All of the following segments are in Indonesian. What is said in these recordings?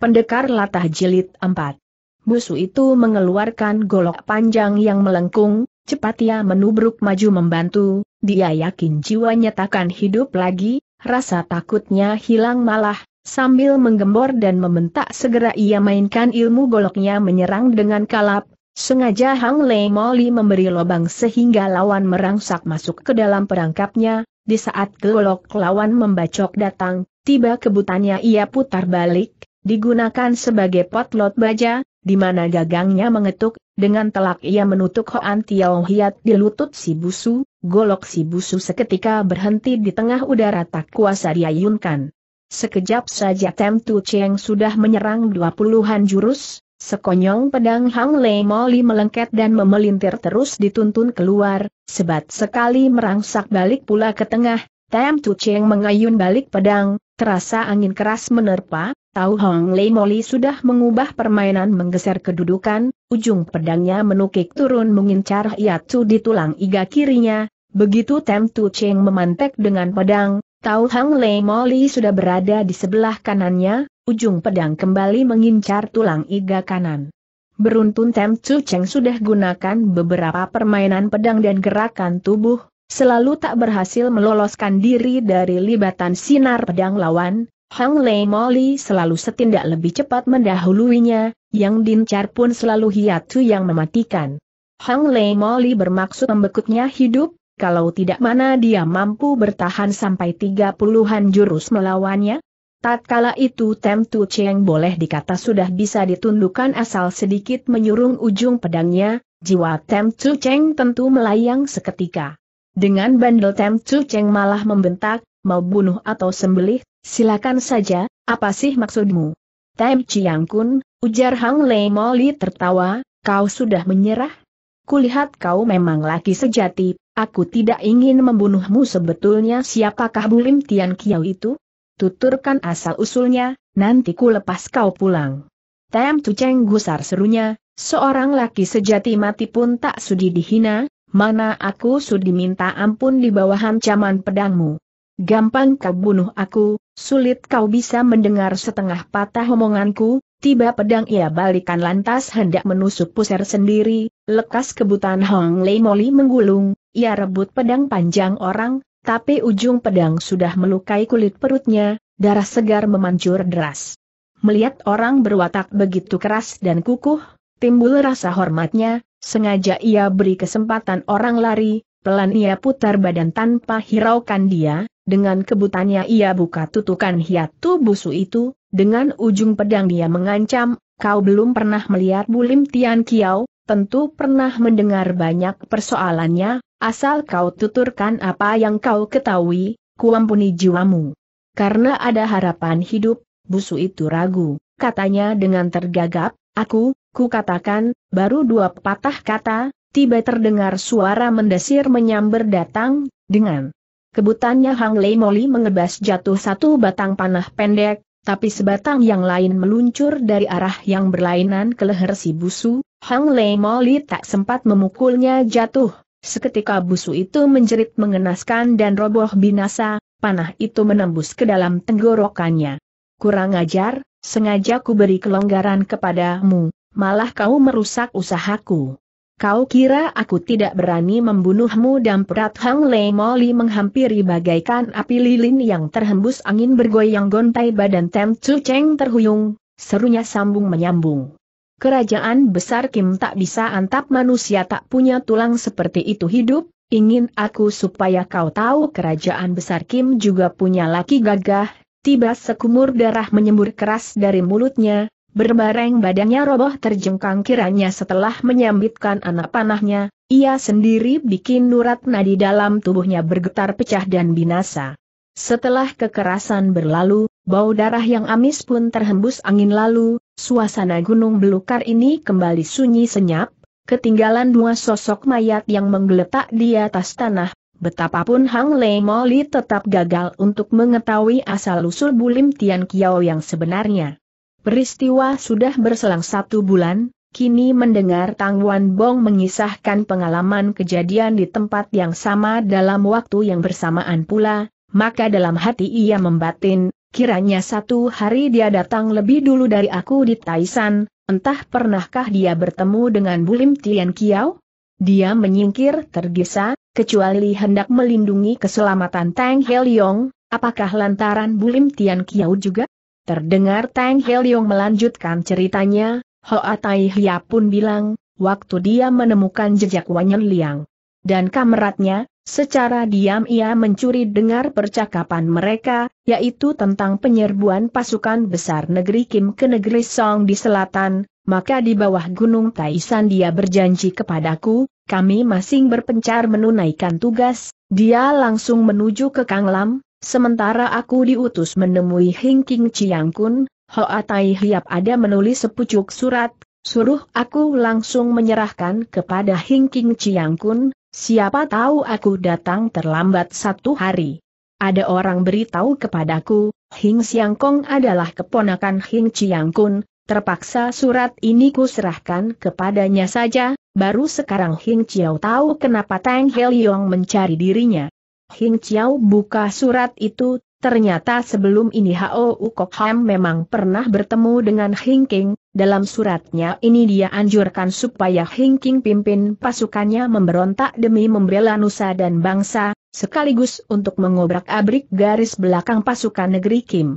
Pendekar Latah Jilid 4 Busu itu mengeluarkan golok panjang yang melengkung, cepat ia menubruk maju membantu, dia yakin jiwanya takkan hidup lagi, rasa takutnya hilang malah, sambil menggembor dan membentak segera ia mainkan ilmu goloknya menyerang dengan kalap, sengaja Hang Lei Moli memberi lobang sehingga lawan merangsak masuk ke dalam perangkapnya, di saat golok lawan membacok datang, tiba kebutannya ia putar balik, Digunakan sebagai potlot baja, di mana gagangnya mengetuk, dengan telak ia menutup Hoan Tiao Hiat di lutut si busu, golok si busu seketika berhenti di tengah udara tak kuasa diayunkan. Sekejap saja Tem Tu Cheng sudah menyerang dua puluhan jurus, sekonyong pedang Hang Lei Moli melengket dan memelintir terus dituntun keluar, sebat sekali merangsak balik pula ke tengah, Tem Tu Cheng mengayun balik pedang, terasa angin keras menerpa, Tahu Hong Lei Moli sudah mengubah permainan menggeser kedudukan, ujung pedangnya menukik turun mengincar Hiatsu di tulang iga kirinya, begitu Tem Tu Cheng memantek dengan pedang, Tahu Hong Lei Moli sudah berada di sebelah kanannya, ujung pedang kembali mengincar tulang iga kanan. Beruntun Tem Tu Cheng sudah gunakan beberapa permainan pedang dan gerakan tubuh, selalu tak berhasil meloloskan diri dari libatan sinar pedang lawan, Hang Lei Moli selalu setindak lebih cepat mendahuluinya, Yang Dincar pun selalu hiatu yang mematikan. Hang Lei Moli bermaksud membekuknya hidup, kalau tidak mana dia mampu bertahan sampai tiga puluhan jurus melawannya? Tatkala itu Tem Tu Cheng boleh dikata sudah bisa ditundukkan asal sedikit menyurung ujung pedangnya, jiwa Tem Tu Cheng tentu melayang seketika. Dengan bandel Tem Chu Cheng malah membentak, mau bunuh atau sembelih, silakan saja, apa sih maksudmu? Tem Chiang Kun, ujar Hang Lei Moli tertawa, kau sudah menyerah? Kulihat kau memang laki sejati, aku tidak ingin membunuhmu sebetulnya siapakah Bulim Tian Kiao itu? Tuturkan asal-usulnya, nanti ku lepas kau pulang. Tem Cuceng gusar serunya, seorang laki sejati mati pun tak sudi dihina, mana aku sudi minta ampun di bawah ancaman pedangmu. Gampang kau bunuh aku, sulit kau bisa mendengar setengah patah omonganku, tiba pedang ia balikan lantas hendak menusuk pusar sendiri, lekas kebutan Hong Lei Moli menggulung, ia rebut pedang panjang orang, tapi ujung pedang sudah melukai kulit perutnya, darah segar memancur deras. Melihat orang berwatak begitu keras dan kukuh, timbul rasa hormatnya, sengaja ia beri kesempatan orang lari, pelan ia putar badan tanpa hiraukan dia, dengan kebutannya ia buka tutukan hiatu busu itu, dengan ujung pedang dia mengancam, kau belum pernah melihat Bulim Tian Kiao, tentu pernah mendengar banyak persoalannya, asal kau tuturkan apa yang kau ketahui, kuampuni jiwamu. Karena ada harapan hidup, busu itu ragu, katanya dengan tergagap, aku, ku katakan, baru dua patah kata, tiba terdengar suara mendesir menyamber datang, dengan Kebutannya Hang Lei Moli mengebas jatuh satu batang panah pendek, tapi sebatang yang lain meluncur dari arah yang berlainan ke leher si busu, Hang Lei Moli tak sempat memukulnya jatuh. Seketika busu itu menjerit mengenaskan dan roboh binasa, panah itu menembus ke dalam tenggorokannya. Kurang ajar, sengaja ku beri kelonggaran kepadamu, malah kau merusak usahaku. Kau kira aku tidak berani membunuhmu dan Prat Hang Lei Moli menghampiri bagaikan api lilin yang terhembus angin bergoyang gontai badan Tem Tzu Cheng terhuyung, serunya sambung menyambung. Kerajaan besar Kim tak bisa antap manusia tak punya tulang seperti itu hidup, ingin aku supaya kau tahu kerajaan besar Kim juga punya laki gagah, tiba sekumur darah menyembur keras dari mulutnya, Berbareng badannya roboh terjengkang kiranya setelah menyambitkan anak panahnya, ia sendiri bikin nurat nadi dalam tubuhnya bergetar pecah dan binasa. Setelah kekerasan berlalu, bau darah yang amis pun terhembus angin lalu, suasana gunung belukar ini kembali sunyi senyap, ketinggalan dua sosok mayat yang menggeletak di atas tanah, Betapapun Hang Lei Moli tetap gagal untuk mengetahui asal-usul Bulim Tian Kiao yang sebenarnya. Peristiwa sudah berselang satu bulan, kini mendengar Tang Wan Bong mengisahkan pengalaman kejadian di tempat yang sama dalam waktu yang bersamaan pula, maka dalam hati ia membatin, kiranya satu hari dia datang lebih dulu dari aku di Taisan, entah pernahkah dia bertemu dengan Bulim Tian Kiao? Dia menyingkir tergesa, kecuali hendak melindungi keselamatan Tang Heliong, apakah lantaran Bulim Tian Kiao juga? Terdengar Tang Helyong melanjutkan ceritanya, Hoa Tai Hia pun bilang, waktu dia menemukan jejak Wanyan Liang. Dan kameratnya, secara diam ia mencuri dengar percakapan mereka, yaitu tentang penyerbuan pasukan besar negeri Kim ke negeri Song di selatan, maka di bawah gunung Taisan dia berjanji kepadaku, kami masing berpencar menunaikan tugas, dia langsung menuju ke Kang Lam, Sementara aku diutus menemui Hing King Chiang Kun, Hoa Tai Hiap ada menulis sepucuk surat, suruh aku langsung menyerahkan kepada Hing King Chiang Kun, siapa tahu aku datang terlambat satu hari. Ada orang beritahu kepadaku, Hing Siang Kong adalah keponakan Hing Chiang Kun, terpaksa surat ini kuserahkan kepadanya saja, baru sekarang Hing Chiao tahu kenapa Tang Heliong mencari dirinya. Hing Chiao buka surat itu, ternyata sebelum ini Hao Ukok Ham memang pernah bertemu dengan Hing King, dalam suratnya ini dia anjurkan supaya Hing King pimpin pasukannya memberontak demi membela nusa dan bangsa, sekaligus untuk mengobrak-abrik garis belakang pasukan negeri Kim.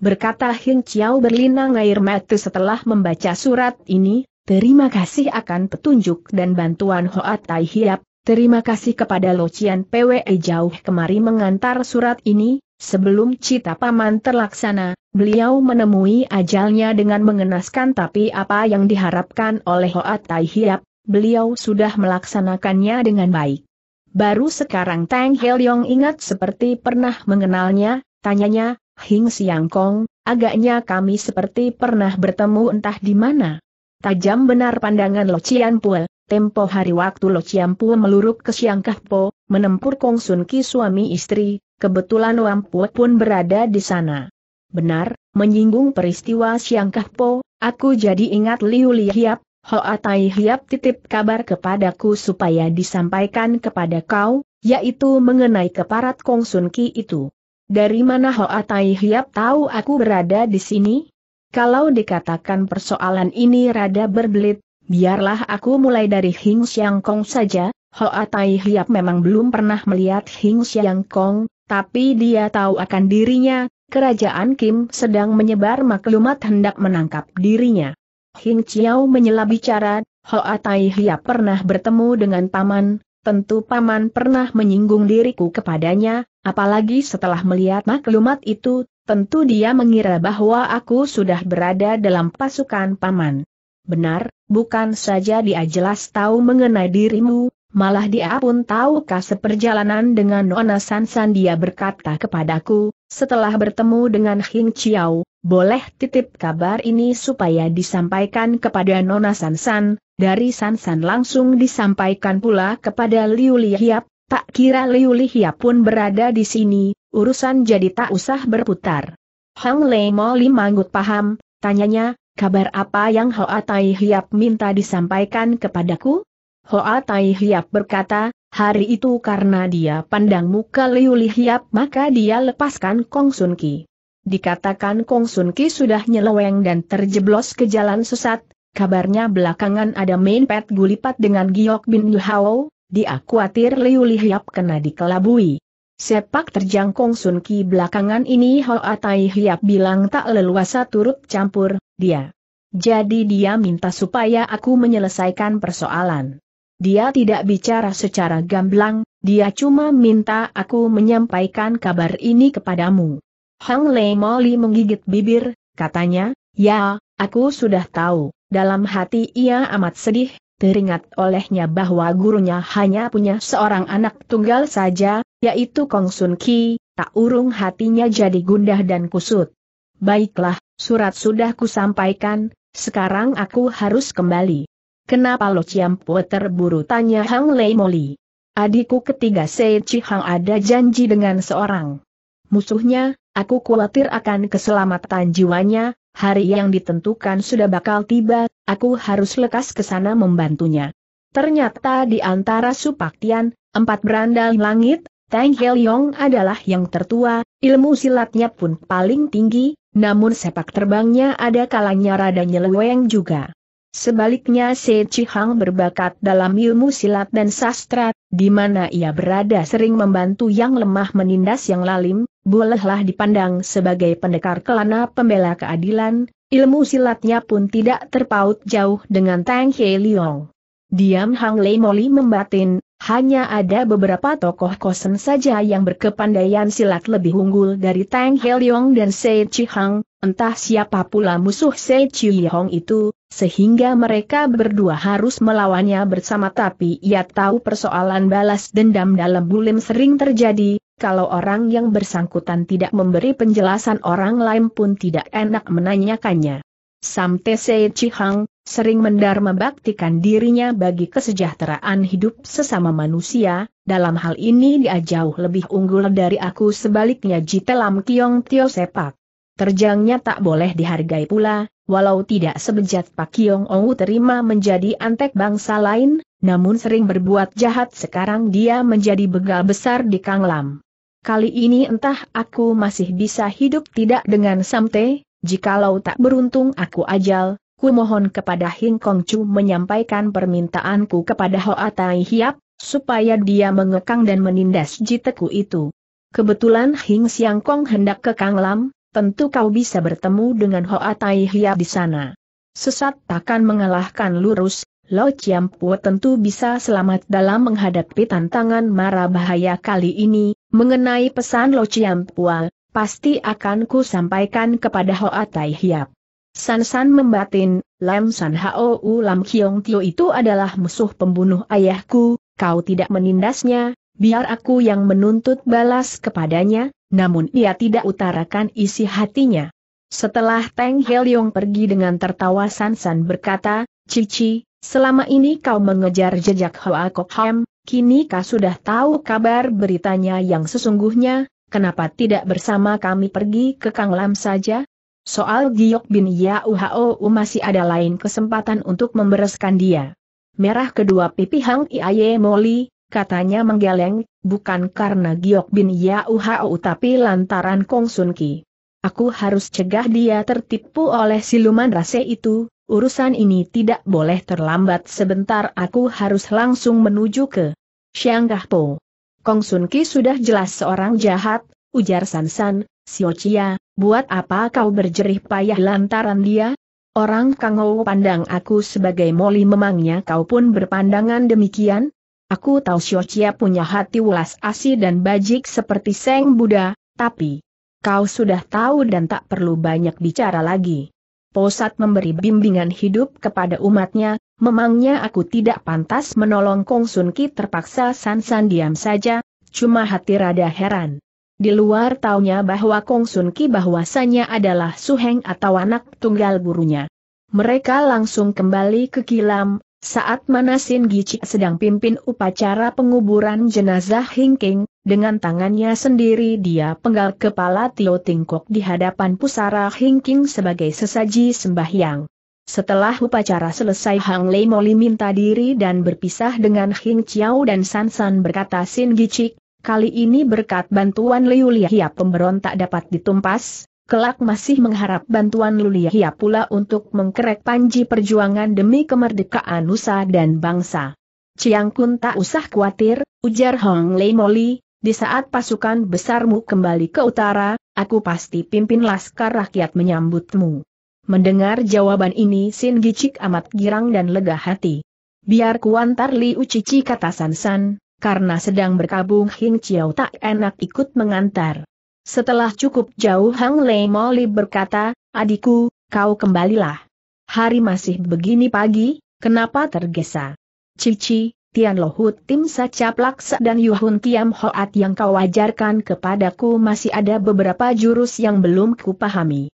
Berkata Hing Chiao berlinang air mata setelah membaca surat ini, terima kasih akan petunjuk dan bantuan Hoa Tai Hiap, Terima kasih kepada Locian PWE jauh kemari mengantar surat ini, sebelum cita paman terlaksana, beliau menemui ajalnya dengan mengenaskan tapi apa yang diharapkan oleh Hoat Tai Hiap, beliau sudah melaksanakannya dengan baik. Baru sekarang Tang Yong ingat seperti pernah mengenalnya, tanyanya, Hing Siang Kong, agaknya kami seperti pernah bertemu entah di mana. Tajam benar pandangan Locian Pue, tempo hari waktu Lo Chiampu meluruk ke Siang Kahpo, menempur Kong Sun Ki suami istri, kebetulan Wampu pun berada di sana. Benar, menyinggung peristiwa Siang Kahpo, aku jadi ingat Liu Li Hiap, Hoa Tai Hiap titip kabar kepadaku supaya disampaikan kepada kau, yaitu mengenai keparat Kong Sun Ki itu. Dari mana Hoa Tai Hiap tahu aku berada di sini? Kalau dikatakan persoalan ini rada berbelit, biarlah aku mulai dari Hing Xiang Kong saja, Hoa Tai Hiap memang belum pernah melihat Hing Xiang Kong, tapi dia tahu akan dirinya, kerajaan Kim sedang menyebar maklumat hendak menangkap dirinya. Hing Xiao menyela bicara, Hoa Tai Hiap pernah bertemu dengan paman, tentu paman pernah menyinggung diriku kepadanya, apalagi setelah melihat maklumat itu, tentu dia mengira bahwa aku sudah berada dalam pasukan paman. Benar, bukan saja dia jelas tahu mengenai dirimu, malah dia pun tahukah seperjalanan dengan Nona Sansan dia berkata kepadaku, setelah bertemu dengan Hing Chiao, boleh titip kabar ini supaya disampaikan kepada Nona Sansan, dari Sansan langsung disampaikan pula kepada Liu Lihiap, tak kira Liu Lihiap pun berada di sini, urusan jadi tak usah berputar. Hang Lei Mo Li manggut paham, tanyanya, Kabar apa yang Hoa Tai Hiap minta disampaikan kepadaku? Hoa Tai Hiap berkata, hari itu karena dia pandang muka Liu Li Hiap maka dia lepaskan Kong Sun Ki. Dikatakan Kong Sun Ki sudah nyeleweng dan terjeblos ke jalan sesat, kabarnya belakangan ada main pet gulipat dengan Giok Bin Yuhao, dia khawatir Liu Li Hiap kena dikelabui. Sepak terjang Kong Sun Ki belakangan ini Hoa Tai Hiap bilang tak leluasa turut campur, dia. Jadi dia minta supaya aku menyelesaikan persoalan. Dia tidak bicara secara gamblang, dia cuma minta aku menyampaikan kabar ini kepadamu. Hang Lei Moli menggigit bibir, katanya, ya, aku sudah tahu, dalam hati ia amat sedih, teringat olehnya bahwa gurunya hanya punya seorang anak tunggal saja, yaitu Kong Sun Ki, tak urung hatinya jadi gundah dan kusut. Baiklah, Surat sudah kusampaikan, sekarang aku harus kembali. Kenapa Lo Ciampu terburu tanya Hang Lei Moli. Adikku ketiga Sei Hang ada janji dengan seorang musuhnya, aku khawatir akan keselamatan jiwanya, hari yang ditentukan sudah bakal tiba, aku harus lekas ke sana membantunya. Ternyata di antara Supaktian, empat berandal langit, Tang Hel Yong adalah yang tertua, ilmu silatnya pun paling tinggi, namun sepak terbangnya ada kalanya rada nyeleweng juga. Sebaliknya Se Chihang berbakat dalam ilmu silat dan sastra, di mana ia berada sering membantu yang lemah menindas yang lalim, bolehlah dipandang sebagai pendekar kelana pembela keadilan, ilmu silatnya pun tidak terpaut jauh dengan Tang He Liong. Diam Hang Lei Moli membatin, hanya ada beberapa tokoh kosen saja yang berkepandaian silat lebih unggul dari Tang Heliong dan Sei Chihang, entah siapa pula musuh Sei Hong itu, sehingga mereka berdua harus melawannya bersama tapi ia tahu persoalan balas dendam dalam bulim sering terjadi, kalau orang yang bersangkutan tidak memberi penjelasan orang lain pun tidak enak menanyakannya. Samtese Chihang, sering mendar membaktikan dirinya bagi kesejahteraan hidup sesama manusia, dalam hal ini dia jauh lebih unggul dari aku sebaliknya Jitelam Lam Kiong Tio Sepak. Terjangnya tak boleh dihargai pula, walau tidak sebejat Pak Kiong Ongu terima menjadi antek bangsa lain, namun sering berbuat jahat sekarang dia menjadi begal besar di Kang Lam. Kali ini entah aku masih bisa hidup tidak dengan Samte, jikalau tak beruntung aku ajal, ku mohon kepada Hing Kong Chu menyampaikan permintaanku kepada Hoa Tai Hiap, supaya dia mengekang dan menindas jiteku itu. Kebetulan Hing Siang Kong hendak ke Kang Lam, tentu kau bisa bertemu dengan Hoa Tai Hiap di sana. Sesat takkan mengalahkan lurus, Lo Chiam Puo tentu bisa selamat dalam menghadapi tantangan mara bahaya kali ini, mengenai pesan Lo Chiam Pua, pasti akan ku sampaikan kepada Hoa Tai Hiap. San San membatin, Lam San Hao U Lam Kiong Tio itu adalah musuh pembunuh ayahku, kau tidak menindasnya, biar aku yang menuntut balas kepadanya, namun ia tidak utarakan isi hatinya. Setelah Teng Yong pergi dengan tertawa San berkata, Cici, selama ini kau mengejar jejak Hoa Kok Ham, kini kau sudah tahu kabar beritanya yang sesungguhnya, kenapa tidak bersama kami pergi ke Kang Lam saja? Soal Giok bin Yauhou masih ada lain kesempatan untuk membereskan dia. Merah kedua pipi Hang Iaye Moli, katanya menggeleng, bukan karena Giok bin Yauhou tapi lantaran Kong Sun Ki. Aku harus cegah dia tertipu oleh siluman rase itu, urusan ini tidak boleh terlambat sebentar aku harus langsung menuju ke Sianggah Po. Kong Sun Ki sudah jelas seorang jahat, ujar Sansan, Sio Chia, buat apa kau berjerih payah lantaran dia? Orang Kang Ou pandang aku sebagai moli memangnya kau pun berpandangan demikian? Aku tahu Sio Chia punya hati ulas asih dan bajik seperti Seng Buddha, tapi... Kau sudah tahu dan tak perlu banyak bicara lagi. Posat memberi bimbingan hidup kepada umatnya, memangnya aku tidak pantas menolong Kong Sun Ki terpaksa san-san diam saja, cuma hati rada heran. Di luar taunya bahwa Kong Sun Ki bahwasanya adalah Suheng atau anak tunggal gurunya. Mereka langsung kembali ke kilam, saat mana Sin sedang pimpin upacara penguburan jenazah Hingking, dengan tangannya sendiri dia penggal kepala Tio Tingkok di hadapan pusara Hingking sebagai sesaji sembahyang. Setelah upacara selesai Hang Lei Moli minta diri dan berpisah dengan Hing Chiao dan San San berkata Sin Gicik, kali ini berkat bantuan Liu Lihia pemberontak dapat ditumpas, kelak masih mengharap bantuan Liu Lihia pula untuk mengkerek panji perjuangan demi kemerdekaan Nusa dan bangsa. Chiang Kun tak usah khawatir, ujar Hang Lei Moli, di saat pasukan besarmu kembali ke utara, aku pasti pimpin laskar rakyat menyambutmu. Mendengar jawaban ini Sin Gicik amat girang dan lega hati. Biar kuantar Li Cici kata Sansan, karena sedang berkabung Hing Chiao tak enak ikut mengantar. Setelah cukup jauh Hang Lei Moli berkata, adikku, kau kembalilah. Hari masih begini pagi, kenapa tergesa? Cici, Tian Lohut Tim Saca Plaksa dan Yuhun Tiam Hoat yang kau ajarkan kepadaku masih ada beberapa jurus yang belum kupahami.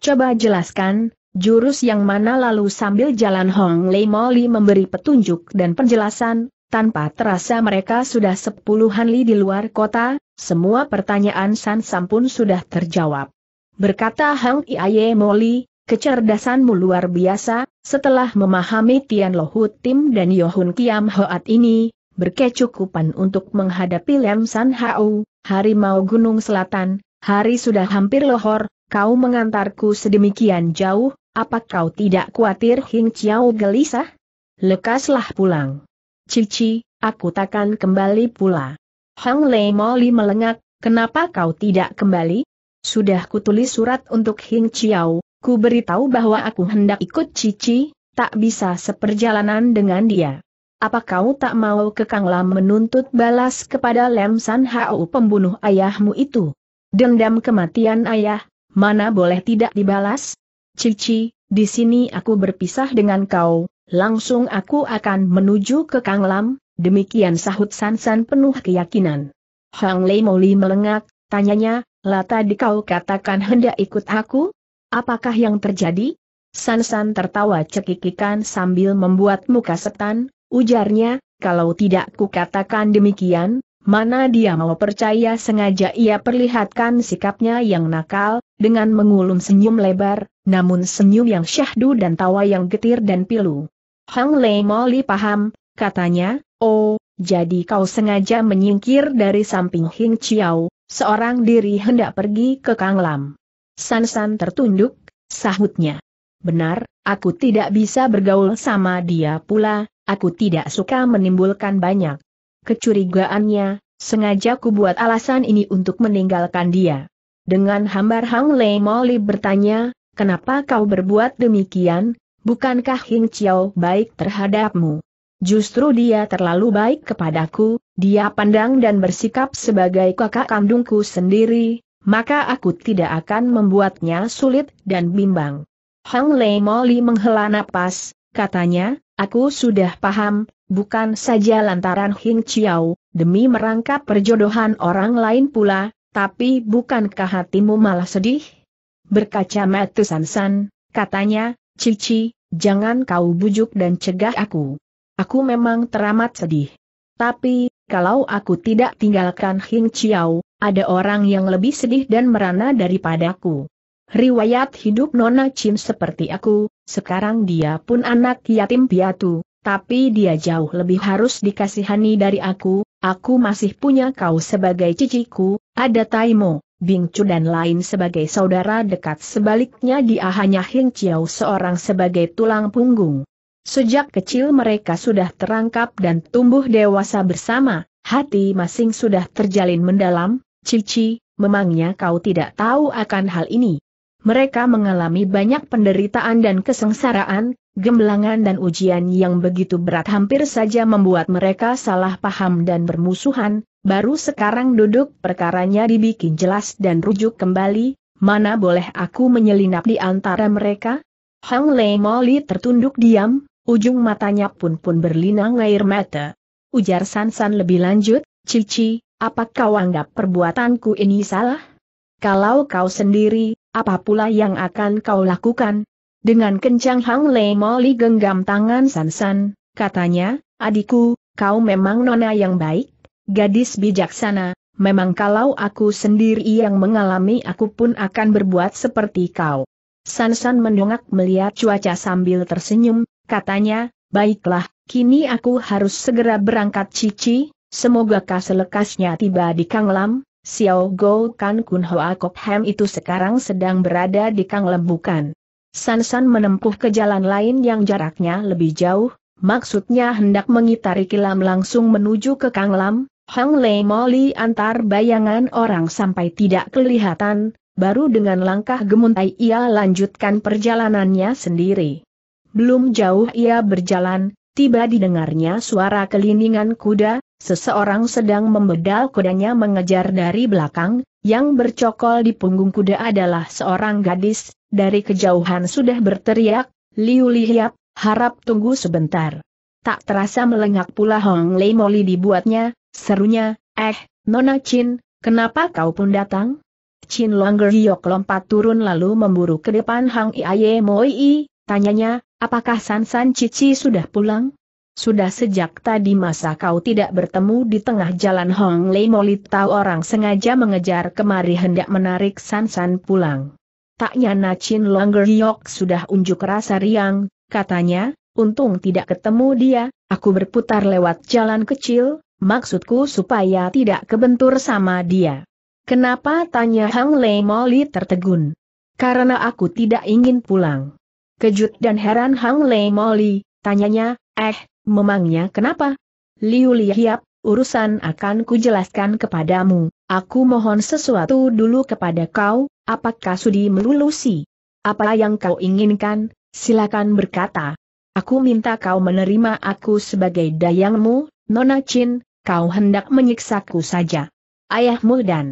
Coba jelaskan, jurus yang mana lalu sambil jalan Hong Lei Moli memberi petunjuk dan penjelasan, tanpa terasa mereka sudah sepuluhan li di luar kota, semua pertanyaan San Sam pun sudah terjawab. Berkata Hong Iaye Moli, kecerdasanmu luar biasa, setelah memahami Tian Lohut Tim dan Yohun Kiam Hoat ini, berkecukupan untuk menghadapi Lem San Hau, harimau Gunung Selatan, hari sudah hampir lohor, kau mengantarku sedemikian jauh, apa kau tidak khawatir Hing Chiao gelisah? Lekaslah pulang. Cici, aku takkan kembali pula. Hang Lei Moli melengak, kenapa kau tidak kembali? Sudah kutulis surat untuk Hing Chiao, ku beritahu bahwa aku hendak ikut Cici, tak bisa seperjalanan dengan dia. Apa kau tak mau ke Kang Lam menuntut balas kepada Lem San Hao pembunuh ayahmu itu? Dendam kematian ayah, mana boleh tidak dibalas? Cici, di sini aku berpisah dengan kau, langsung aku akan menuju ke Kang Lam, demikian sahut Sansan penuh keyakinan. Hang Lei Moli melengak, tanyanya, lah tadi kau katakan hendak ikut aku? Apakah yang terjadi? Sansan tertawa cekikikan sambil membuat muka setan, ujarnya, kalau tidak ku katakan demikian, Mana dia mau percaya sengaja ia perlihatkan sikapnya yang nakal, dengan mengulum senyum lebar, namun senyum yang syahdu dan tawa yang getir dan pilu. Hang Lei Moli paham, katanya, oh, jadi kau sengaja menyingkir dari samping Hing Chiao, seorang diri hendak pergi ke Kang Lam. San San tertunduk, sahutnya. Benar, aku tidak bisa bergaul sama dia pula, aku tidak suka menimbulkan banyak Kecurigaannya, sengaja ku buat alasan ini untuk meninggalkan dia. Dengan hambar Hang Lei Moli bertanya, kenapa kau berbuat demikian, bukankah Hing Chiao baik terhadapmu? Justru dia terlalu baik kepadaku, dia pandang dan bersikap sebagai kakak kandungku sendiri, maka aku tidak akan membuatnya sulit dan bimbang. Hang Lei Moli menghela napas, katanya, aku sudah paham, Bukan saja lantaran Hing Chiao, demi merangkap perjodohan orang lain pula, tapi bukankah hatimu malah sedih? Berkaca mata San San, katanya, Cici, jangan kau bujuk dan cegah aku. Aku memang teramat sedih. Tapi, kalau aku tidak tinggalkan Hing Chiao, ada orang yang lebih sedih dan merana daripadaku. Riwayat hidup Nona Chin seperti aku, sekarang dia pun anak yatim piatu, tapi dia jauh lebih harus dikasihani dari aku, aku masih punya kau sebagai ciciku, ada Taimo, Bingcu dan lain sebagai saudara dekat sebaliknya dia hanya Hing Chiao seorang sebagai tulang punggung. Sejak kecil mereka sudah terangkap dan tumbuh dewasa bersama, hati masing sudah terjalin mendalam, Cici, memangnya kau tidak tahu akan hal ini mereka mengalami banyak penderitaan dan kesengsaraan, gemblangan dan ujian yang begitu berat hampir saja membuat mereka salah paham dan bermusuhan, baru sekarang duduk perkaranya dibikin jelas dan rujuk kembali, mana boleh aku menyelinap di antara mereka? Hang Lei Moli tertunduk diam, ujung matanya pun pun berlinang air mata. Ujar Sansan lebih lanjut, Cici, apakah kau anggap perbuatanku ini salah? kalau kau sendiri, apa pula yang akan kau lakukan? Dengan kencang Hang Lei Moli genggam tangan Sansan, katanya, adikku, kau memang nona yang baik, gadis bijaksana, memang kalau aku sendiri yang mengalami aku pun akan berbuat seperti kau. Sansan mendongak melihat cuaca sambil tersenyum, katanya, baiklah, kini aku harus segera berangkat cici, semoga kaselekasnya lekasnya tiba di Kanglam, Xiao Go Kan Kun Hoa Kok Hem itu sekarang sedang berada di Kang Lembukan. Sansan menempuh ke jalan lain yang jaraknya lebih jauh, maksudnya hendak mengitari kilam langsung menuju ke Kang Lam, Hang Lei Moli antar bayangan orang sampai tidak kelihatan, baru dengan langkah gemuntai ia lanjutkan perjalanannya sendiri. Belum jauh ia berjalan, tiba didengarnya suara kelindingan kuda, Seseorang sedang membedal kudanya mengejar dari belakang, yang bercokol di punggung kuda adalah seorang gadis, dari kejauhan sudah berteriak, Liu Lihiap, harap tunggu sebentar. Tak terasa melengak pula Hong Lei Moli dibuatnya, serunya, eh, Nona Chin, kenapa kau pun datang? Chin Longer Hiok lompat turun lalu memburu ke depan Hang Iaye Moi, tanyanya, apakah San San Cici sudah pulang? Sudah sejak tadi masa kau tidak bertemu di tengah jalan Hong Lei Molit tahu orang sengaja mengejar kemari hendak menarik San San pulang. Tak nyana Chin Longer Yok sudah unjuk rasa riang, katanya, untung tidak ketemu dia, aku berputar lewat jalan kecil, maksudku supaya tidak kebentur sama dia. Kenapa tanya Hong Lei Molit tertegun? Karena aku tidak ingin pulang. Kejut dan heran Hang Lei Moli, tanyanya, eh, Memangnya kenapa? Liu Lihiap, urusan akan kujelaskan kepadamu, aku mohon sesuatu dulu kepada kau, apakah sudi melulusi? Apa yang kau inginkan, silakan berkata. Aku minta kau menerima aku sebagai dayangmu, Nona Chin, kau hendak menyiksaku saja. Ayahmu dan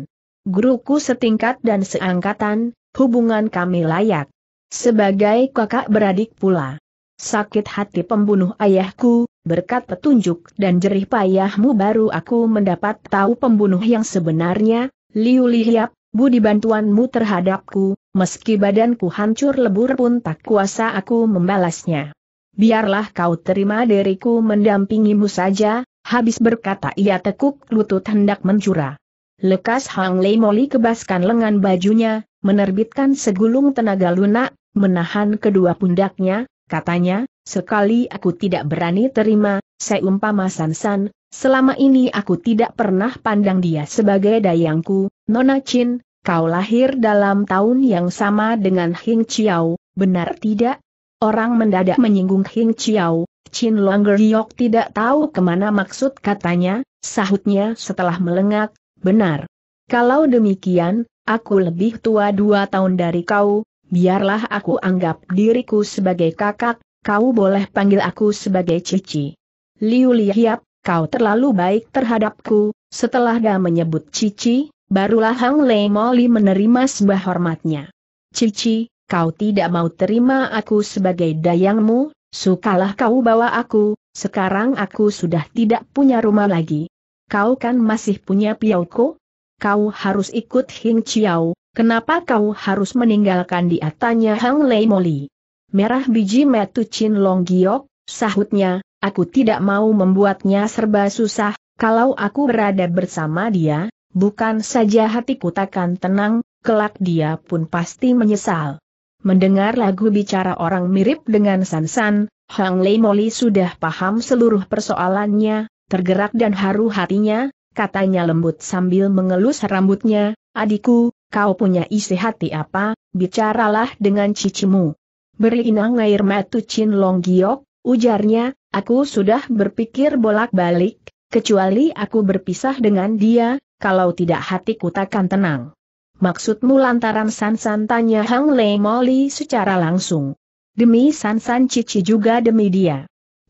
guruku setingkat dan seangkatan, hubungan kami layak. Sebagai kakak beradik pula. Sakit hati pembunuh ayahku, berkat petunjuk dan jerih payahmu baru aku mendapat tahu pembunuh yang sebenarnya, Liu Lihiap, budi bantuanmu terhadapku, meski badanku hancur lebur pun tak kuasa aku membalasnya. Biarlah kau terima diriku mendampingimu saja, habis berkata ia tekuk lutut hendak mencura. Lekas Hang Lei Moli kebaskan lengan bajunya, menerbitkan segulung tenaga lunak, menahan kedua pundaknya, Katanya, sekali aku tidak berani terima, seumpama Sansan, selama ini aku tidak pernah pandang dia sebagai dayangku, Nona Chin, kau lahir dalam tahun yang sama dengan Hing Chiao, benar tidak? Orang mendadak menyinggung Hing Chiao, Chin Longer Yok tidak tahu kemana maksud katanya, sahutnya setelah melengak, benar. Kalau demikian, aku lebih tua dua tahun dari kau, biarlah aku anggap diriku sebagai kakak, kau boleh panggil aku sebagai cici. Liu Lihiap, kau terlalu baik terhadapku, setelah dia menyebut cici, barulah Hang Lei Moli menerima sembah hormatnya. Cici, kau tidak mau terima aku sebagai dayangmu, sukalah kau bawa aku, sekarang aku sudah tidak punya rumah lagi. Kau kan masih punya piauku? Kau harus ikut Hing Chiao, Kenapa kau harus meninggalkan di atasnya Hang Lei Moli. Merah biji metu Chin Long Giok, sahutnya, aku tidak mau membuatnya serba susah, kalau aku berada bersama dia, bukan saja hatiku takkan tenang, kelak dia pun pasti menyesal. Mendengar lagu bicara orang mirip dengan San San, Hang Lei Moli sudah paham seluruh persoalannya, tergerak dan haru hatinya, katanya lembut sambil mengelus rambutnya, adikku, Kau punya isi hati apa, bicaralah dengan cicimu. Beri inang air matu Chin Long Giok, ujarnya, aku sudah berpikir bolak-balik, kecuali aku berpisah dengan dia, kalau tidak hatiku takkan tenang. Maksudmu lantaran san san tanya Hang Lei Moli secara langsung. Demi san san Cici juga demi dia.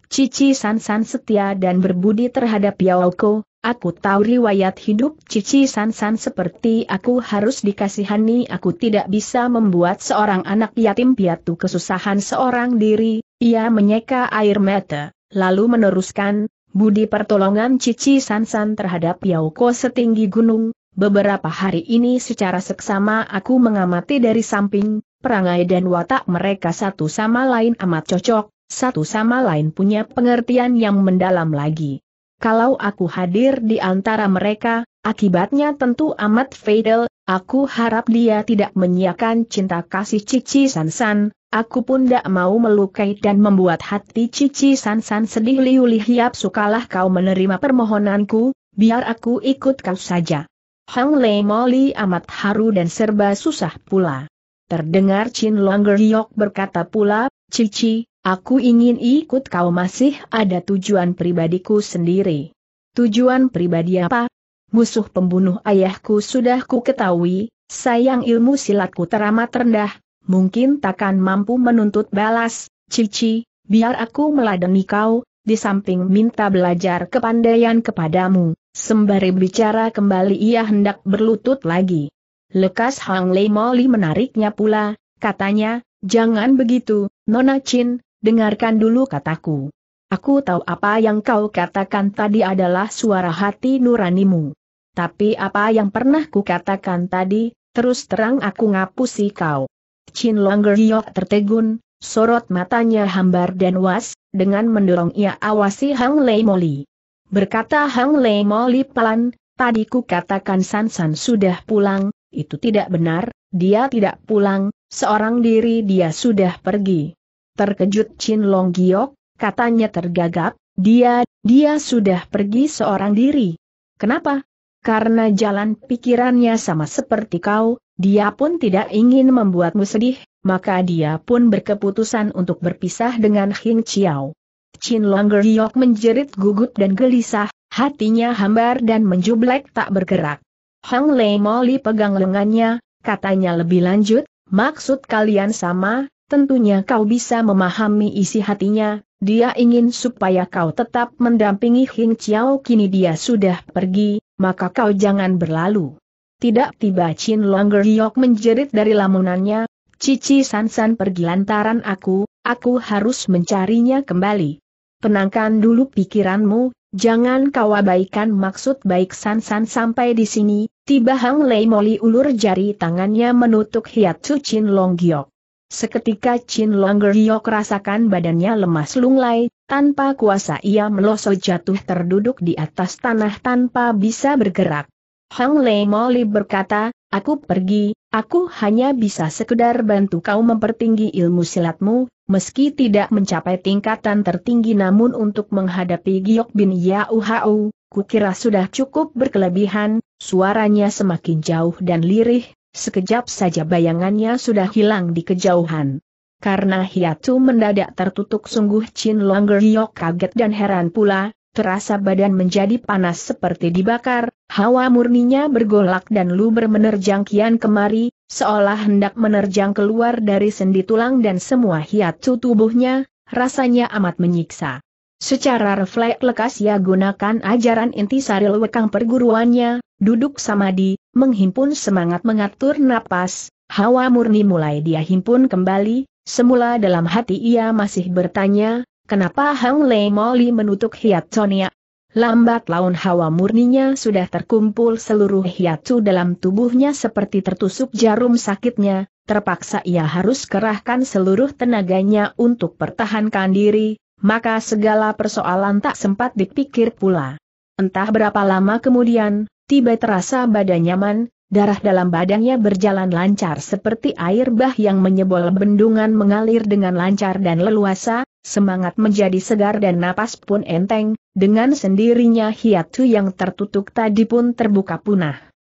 Cici Sansan setia dan berbudi terhadap Yaoko, aku tahu riwayat hidup Cici Sansan seperti aku harus dikasihani aku tidak bisa membuat seorang anak yatim piatu kesusahan seorang diri, ia menyeka air mata, lalu meneruskan, budi pertolongan Cici Sansan terhadap Yaoko setinggi gunung, beberapa hari ini secara seksama aku mengamati dari samping, perangai dan watak mereka satu sama lain amat cocok, satu sama lain punya pengertian yang mendalam lagi. Kalau aku hadir di antara mereka, akibatnya tentu amat fatal, aku harap dia tidak menyiakan cinta kasih Cici Sansan, aku pun tidak mau melukai dan membuat hati Cici Sansan sedih liulih hiap sukalah kau menerima permohonanku, biar aku ikut kau saja. Hang Lei Moli amat haru dan serba susah pula. Terdengar Chin Longer Yok berkata pula, Cici, Aku ingin ikut kau masih ada tujuan pribadiku sendiri. Tujuan pribadi apa? Musuh pembunuh ayahku sudah ku ketahui, sayang ilmu silatku teramat rendah, mungkin takkan mampu menuntut balas, cici, biar aku meladeni kau, di samping minta belajar kepandaian kepadamu. Sembari bicara kembali ia hendak berlutut lagi. Lekas Hang Lei Moli menariknya pula, katanya, jangan begitu, Nona Chin, dengarkan dulu kataku. Aku tahu apa yang kau katakan tadi adalah suara hati nuranimu. Tapi apa yang pernah ku katakan tadi, terus terang aku ngapusi kau. Chin Longer Yok tertegun, sorot matanya hambar dan was, dengan mendorong ia awasi Hang Lei Moli. Berkata Hang Lei Moli pelan, tadi kukatakan San San sudah pulang, itu tidak benar, dia tidak pulang, seorang diri dia sudah pergi. Terkejut Chin Long Giok, katanya tergagap, dia, dia sudah pergi seorang diri. Kenapa? Karena jalan pikirannya sama seperti kau, dia pun tidak ingin membuatmu sedih, maka dia pun berkeputusan untuk berpisah dengan Hing Chiao. Chin Long Giok menjerit gugup dan gelisah, hatinya hambar dan menjublek tak bergerak. Hang Lei Moli pegang lengannya, katanya lebih lanjut, maksud kalian sama, tentunya kau bisa memahami isi hatinya, dia ingin supaya kau tetap mendampingi Hing Chiao kini dia sudah pergi, maka kau jangan berlalu. Tidak tiba Chin Longer Yok menjerit dari lamunannya, Cici Sansan pergi lantaran aku, aku harus mencarinya kembali. Tenangkan dulu pikiranmu, jangan kau abaikan maksud baik Sansan sampai di sini, tiba Hang Lei Moli ulur jari tangannya menutup hiat Chin Long Yok. Seketika Chin Longer Yok rasakan badannya lemas lunglai, tanpa kuasa ia melosot jatuh terduduk di atas tanah tanpa bisa bergerak. Hang Lei Moli berkata, aku pergi, aku hanya bisa sekedar bantu kau mempertinggi ilmu silatmu, meski tidak mencapai tingkatan tertinggi namun untuk menghadapi Giok Bin Yau Hau, kukira sudah cukup berkelebihan, suaranya semakin jauh dan lirih, Sekejap saja bayangannya sudah hilang di kejauhan. Karena hiatu mendadak tertutup sungguh Chin Longer Yok kaget dan heran pula, terasa badan menjadi panas seperti dibakar, hawa murninya bergolak dan luber menerjang kian kemari, seolah hendak menerjang keluar dari sendi tulang dan semua hiatu tubuhnya, rasanya amat menyiksa. Secara refleks lekas ia gunakan ajaran inti intisari lekang perguruannya, duduk samadi, menghimpun semangat mengatur napas, hawa murni mulai dia himpun kembali, semula dalam hati ia masih bertanya, kenapa Hang Lei Moli menutup hiat Sonia? Lambat laun hawa murninya sudah terkumpul seluruh hiatsu dalam tubuhnya seperti tertusuk jarum sakitnya, terpaksa ia harus kerahkan seluruh tenaganya untuk pertahankan diri, maka segala persoalan tak sempat dipikir pula. Entah berapa lama kemudian, tiba terasa badan nyaman, darah dalam badannya berjalan lancar seperti air bah yang menyebol bendungan mengalir dengan lancar dan leluasa, semangat menjadi segar dan napas pun enteng, dengan sendirinya hiatu yang tertutup tadi pun terbuka punah.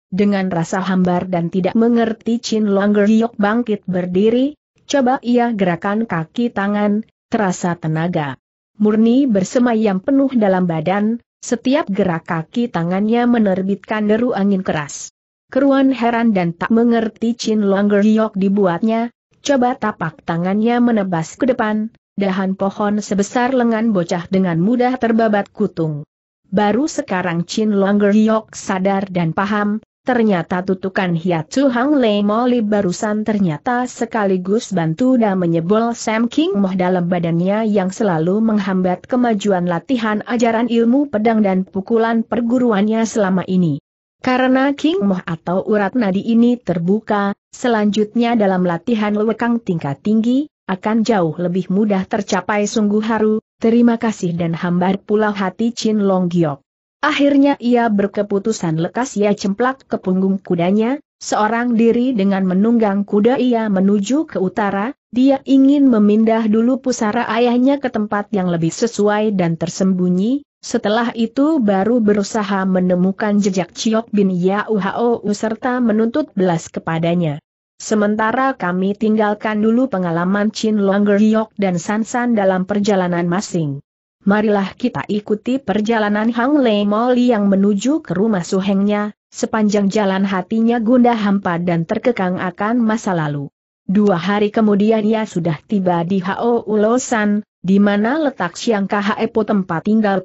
Dengan rasa hambar dan tidak mengerti Chin Longer Yok bangkit berdiri, coba ia gerakan kaki tangan, terasa tenaga. Murni bersemayam penuh dalam badan, setiap gerak kaki tangannya menerbitkan deru angin keras. Keruan heran dan tak mengerti Chin Longer Yok dibuatnya, coba tapak tangannya menebas ke depan, dahan pohon sebesar lengan bocah dengan mudah terbabat kutung. Baru sekarang Chin Longer Yok sadar dan paham, Ternyata tutukan Hiatsu Hang Lei Moli barusan ternyata sekaligus bantu dan menyebol Sam King Moh dalam badannya yang selalu menghambat kemajuan latihan ajaran ilmu pedang dan pukulan perguruannya selama ini. Karena King Moh atau urat nadi ini terbuka, selanjutnya dalam latihan lewekang tingkat tinggi, akan jauh lebih mudah tercapai sungguh haru, terima kasih dan hambar pula hati Chin Long Giok. Akhirnya ia berkeputusan lekas ia cemplak ke punggung kudanya, seorang diri dengan menunggang kuda ia menuju ke utara, dia ingin memindah dulu pusara ayahnya ke tempat yang lebih sesuai dan tersembunyi, setelah itu baru berusaha menemukan jejak Ciok bin Yauhou serta menuntut belas kepadanya. Sementara kami tinggalkan dulu pengalaman Chin Longer Yok dan Sansan dalam perjalanan masing marilah kita ikuti perjalanan Hang Lei Moli yang menuju ke rumah suhengnya, sepanjang jalan hatinya gundah hampa dan terkekang akan masa lalu. Dua hari kemudian ia sudah tiba di Hao Ulosan, di mana letak Siang Khaepo tempat tinggal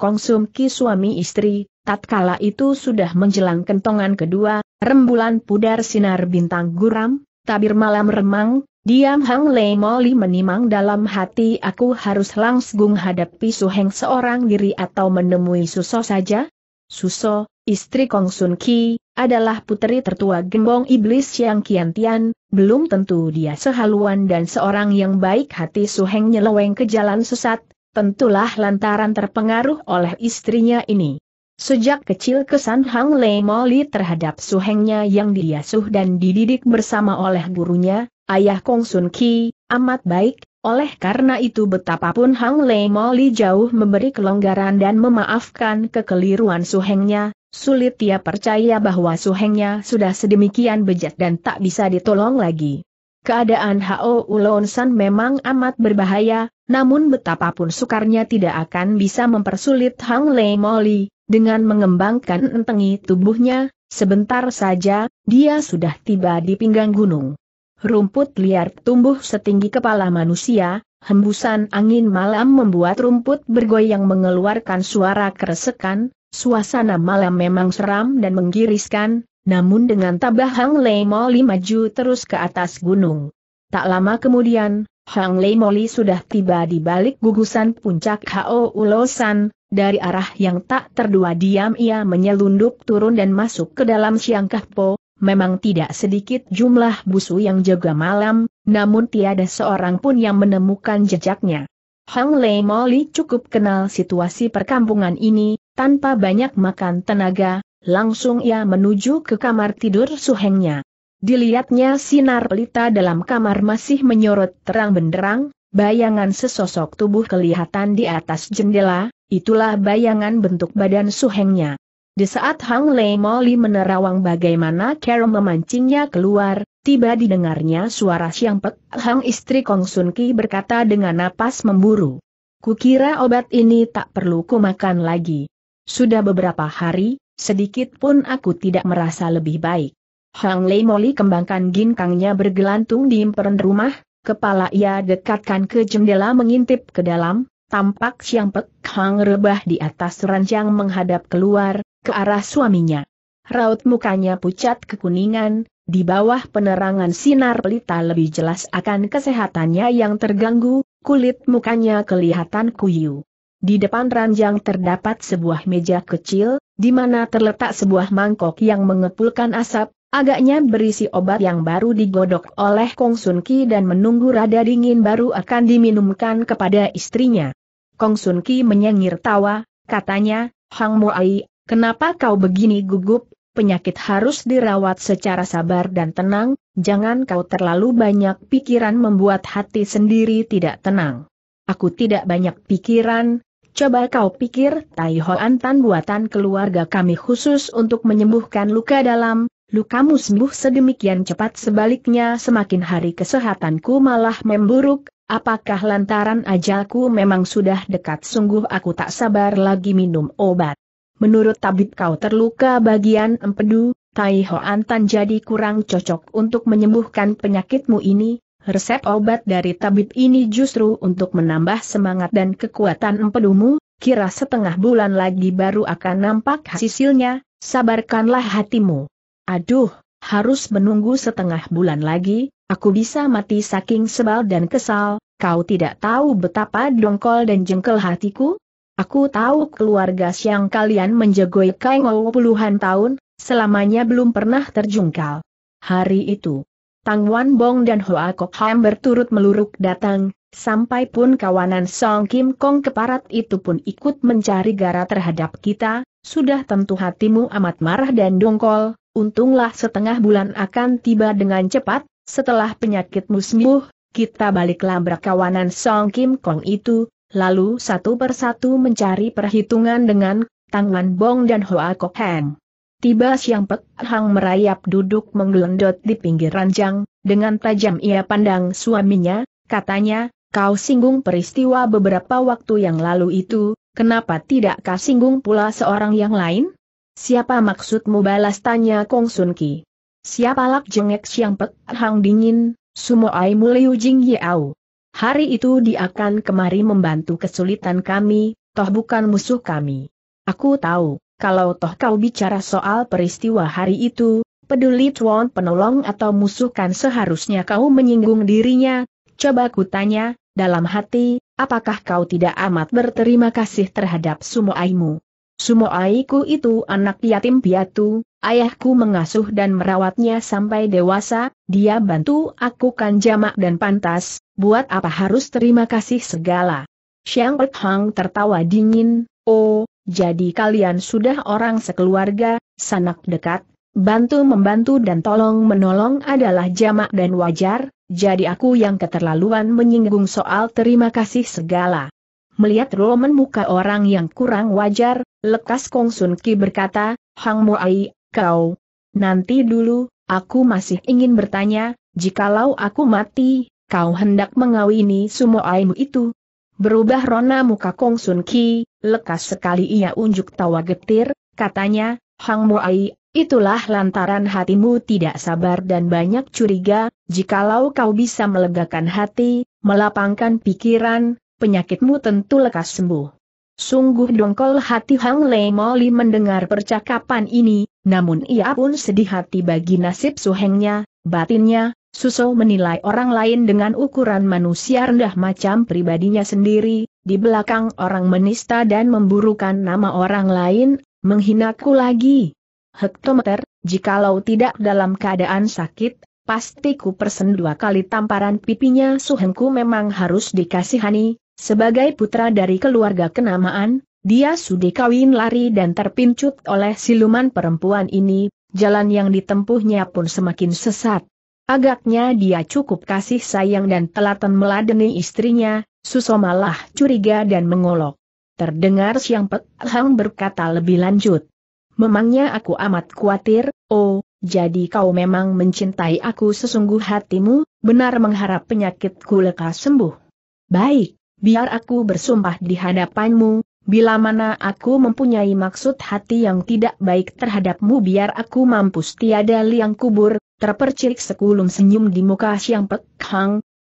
Ki suami istri, tatkala itu sudah menjelang kentongan kedua, rembulan pudar sinar bintang guram, tabir malam remang, Diam Hang Lei Moli menimang dalam hati aku harus langsung hadapi Su Heng seorang diri atau menemui Suso saja? Suso, istri Kong Sun Ki, adalah putri tertua gembong iblis yang Kian Tian, belum tentu dia sehaluan dan seorang yang baik hati Su Heng nyeleweng ke jalan sesat, tentulah lantaran terpengaruh oleh istrinya ini. Sejak kecil kesan Hang Lei Moli terhadap Su Hengnya yang diasuh dan dididik bersama oleh gurunya, Ayah Kong Sun Ki, amat baik, oleh karena itu betapapun Hang Lei Moli jauh memberi kelonggaran dan memaafkan kekeliruan suhengnya, sulit ia percaya bahwa suhengnya sudah sedemikian bejat dan tak bisa ditolong lagi. Keadaan Hao San memang amat berbahaya, namun betapapun sukarnya tidak akan bisa mempersulit Hang Lei Moli, dengan mengembangkan entengi tubuhnya, sebentar saja, dia sudah tiba di pinggang gunung. Rumput liar tumbuh setinggi kepala manusia, hembusan angin malam membuat rumput bergoyang mengeluarkan suara keresekan, suasana malam memang seram dan menggiriskan, namun dengan tabah Hang Lei Moli maju terus ke atas gunung. Tak lama kemudian, Hang Lei Moli sudah tiba di balik gugusan puncak Hao Ulosan, dari arah yang tak terdua diam ia menyelundup turun dan masuk ke dalam Siangkah Po, Memang tidak sedikit jumlah busu yang jaga malam, namun tiada seorang pun yang menemukan jejaknya. Hang Lei Moli cukup kenal situasi perkampungan ini, tanpa banyak makan tenaga, langsung ia menuju ke kamar tidur suhengnya. Dilihatnya sinar pelita dalam kamar masih menyorot terang benderang, bayangan sesosok tubuh kelihatan di atas jendela, itulah bayangan bentuk badan suhengnya. Di saat Hang Lei Moli menerawang bagaimana Carol memancingnya keluar, tiba didengarnya suara Siang Pek, Hang istri Kong Sun Ki berkata dengan napas memburu. Kukira obat ini tak perlu kumakan lagi. Sudah beberapa hari, sedikit pun aku tidak merasa lebih baik. Hang Lei Moli kembangkan ginkangnya bergelantung di imperan rumah, kepala ia dekatkan ke jendela mengintip ke dalam, tampak Siang Pek Hang rebah di atas ranjang menghadap keluar, ke arah suaminya. Raut mukanya pucat kekuningan, di bawah penerangan sinar pelita lebih jelas akan kesehatannya yang terganggu, kulit mukanya kelihatan kuyu. Di depan ranjang terdapat sebuah meja kecil, di mana terletak sebuah mangkok yang mengepulkan asap, agaknya berisi obat yang baru digodok oleh Kong Sun Ki dan menunggu rada dingin baru akan diminumkan kepada istrinya. Kong Sun Ki menyengir tawa, katanya, Hang Ai. Kenapa kau begini gugup? Penyakit harus dirawat secara sabar dan tenang, jangan kau terlalu banyak pikiran membuat hati sendiri tidak tenang. Aku tidak banyak pikiran, coba kau pikir Tai Ho Tan buatan keluarga kami khusus untuk menyembuhkan luka dalam, lukamu sembuh sedemikian cepat sebaliknya semakin hari kesehatanku malah memburuk, apakah lantaran ajalku memang sudah dekat sungguh aku tak sabar lagi minum obat. Menurut tabib kau terluka bagian empedu, Tai Hoan Tan jadi kurang cocok untuk menyembuhkan penyakitmu ini, resep obat dari tabib ini justru untuk menambah semangat dan kekuatan empedumu, kira setengah bulan lagi baru akan nampak hasilnya, sabarkanlah hatimu. Aduh, harus menunggu setengah bulan lagi, aku bisa mati saking sebal dan kesal, kau tidak tahu betapa dongkol dan jengkel hatiku? Aku tahu keluarga siang kalian menjegoi Kangou puluhan tahun, selamanya belum pernah terjungkal. Hari itu, Tang Wan Bong dan Hoa Kok Ham berturut meluruk datang, sampai pun kawanan Song Kim Kong keparat itu pun ikut mencari gara terhadap kita, sudah tentu hatimu amat marah dan dongkol, untunglah setengah bulan akan tiba dengan cepat, setelah penyakitmu sembuh, kita balik labrak kawanan Song Kim Kong itu, lalu satu persatu mencari perhitungan dengan Tangan Bong dan Hoa Kok Heng. Tiba siang Pek Hang merayap duduk menggelendot di pinggir ranjang, dengan tajam ia pandang suaminya, katanya, kau singgung peristiwa beberapa waktu yang lalu itu, kenapa tidak kau singgung pula seorang yang lain? Siapa maksudmu balas tanya Kong Sun Ki? Siapa lak jengek siang Pek Hang dingin, sumo ai muliu jing yao. Hari itu dia akan kemari membantu kesulitan kami, toh bukan musuh kami. Aku tahu, kalau toh kau bicara soal peristiwa hari itu, peduli tuan penolong atau musuh kan seharusnya kau menyinggung dirinya, coba ku tanya, dalam hati, apakah kau tidak amat berterima kasih terhadap sumoaimu? Sumoaiku itu anak yatim piatu, Ayahku mengasuh dan merawatnya sampai dewasa, dia bantu aku kan jamak dan pantas, buat apa harus terima kasih segala. Xiang Pek Hang tertawa dingin, oh, jadi kalian sudah orang sekeluarga, sanak dekat, bantu membantu dan tolong menolong adalah jamak dan wajar, jadi aku yang keterlaluan menyinggung soal terima kasih segala. Melihat Roman muka orang yang kurang wajar, lekas Kong Sun Ki berkata, Hang Ai. Kau, nanti dulu, aku masih ingin bertanya, jikalau aku mati, kau hendak mengawini semua aimu itu. Berubah rona muka Kong Sun Ki, lekas sekali ia unjuk tawa getir, katanya, Hang Ai, itulah lantaran hatimu tidak sabar dan banyak curiga, jikalau kau bisa melegakan hati, melapangkan pikiran, penyakitmu tentu lekas sembuh. Sungguh dongkol hati Hang Lei Moli mendengar percakapan ini, namun ia pun sedih hati bagi nasib suhengnya, batinnya, Suso menilai orang lain dengan ukuran manusia rendah macam pribadinya sendiri, di belakang orang menista dan memburukan nama orang lain, menghinaku lagi. Hektometer, jikalau tidak dalam keadaan sakit, pasti ku persen dua kali tamparan pipinya suhengku memang harus dikasihani, sebagai putra dari keluarga kenamaan, dia sudah kawin lari dan terpincut oleh siluman perempuan ini, jalan yang ditempuhnya pun semakin sesat. Agaknya dia cukup kasih sayang dan telaten meladeni istrinya, Suso malah curiga dan mengolok. Terdengar Siang Pelang berkata lebih lanjut. Memangnya aku amat khawatir, oh, jadi kau memang mencintai aku sesungguh hatimu, benar mengharap penyakitku lekas sembuh. Baik, biar aku bersumpah di hadapanmu, bila mana aku mempunyai maksud hati yang tidak baik terhadapmu biar aku mampus tiada liang kubur, Terpercik sekulum senyum di muka Siang Pek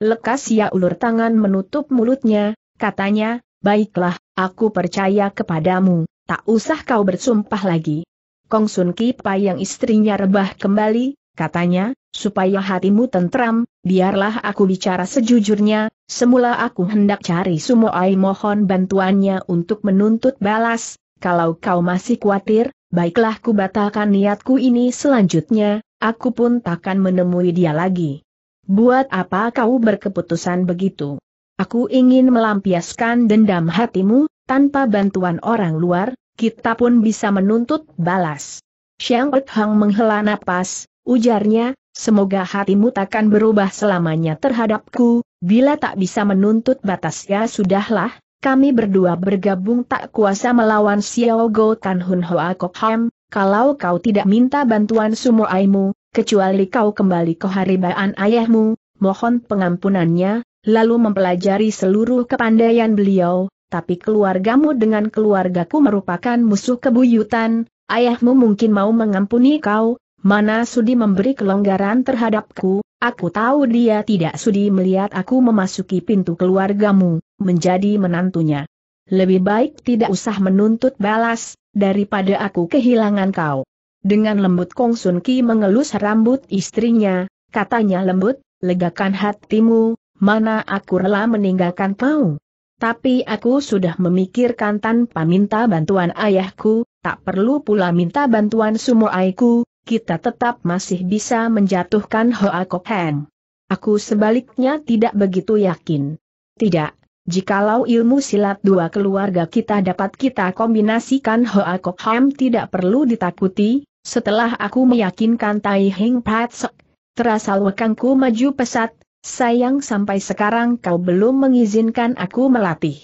lekas ia ulur tangan menutup mulutnya, katanya, baiklah, aku percaya kepadamu, tak usah kau bersumpah lagi. Kong Sun Kipa yang istrinya rebah kembali, katanya, supaya hatimu tentram, biarlah aku bicara sejujurnya, Semula aku hendak cari Sumoai mohon bantuannya untuk menuntut balas, kalau kau masih khawatir, baiklah ku batalkan niatku ini selanjutnya, aku pun takkan menemui dia lagi. Buat apa kau berkeputusan begitu? Aku ingin melampiaskan dendam hatimu, tanpa bantuan orang luar, kita pun bisa menuntut balas. Xiang Erthang menghela napas, ujarnya, Semoga hatimu takkan berubah selamanya terhadapku, bila tak bisa menuntut batasnya sudahlah, kami berdua bergabung tak kuasa melawan Xiao Go Tan Hun Hoa Kok Ham, kalau kau tidak minta bantuan sumoaimu, kecuali kau kembali ke haribaan ayahmu, mohon pengampunannya, lalu mempelajari seluruh kepandaian beliau, tapi keluargamu dengan keluargaku merupakan musuh kebuyutan, ayahmu mungkin mau mengampuni kau, Mana sudi memberi kelonggaran terhadapku, aku tahu dia tidak sudi melihat aku memasuki pintu keluargamu, menjadi menantunya. Lebih baik tidak usah menuntut balas, daripada aku kehilangan kau. Dengan lembut Kong Sun Ki mengelus rambut istrinya, katanya lembut, legakan hatimu, mana aku rela meninggalkan kau. Tapi aku sudah memikirkan tanpa minta bantuan ayahku, tak perlu pula minta bantuan ayahku kita tetap masih bisa menjatuhkan Hoa Kok Heng. Aku sebaliknya tidak begitu yakin. Tidak, Jikalau ilmu silat dua keluarga kita dapat kita kombinasikan Hoa Kok Heng tidak perlu ditakuti, setelah aku meyakinkan Tai Heng Pat terasa lekangku maju pesat, sayang sampai sekarang kau belum mengizinkan aku melatih.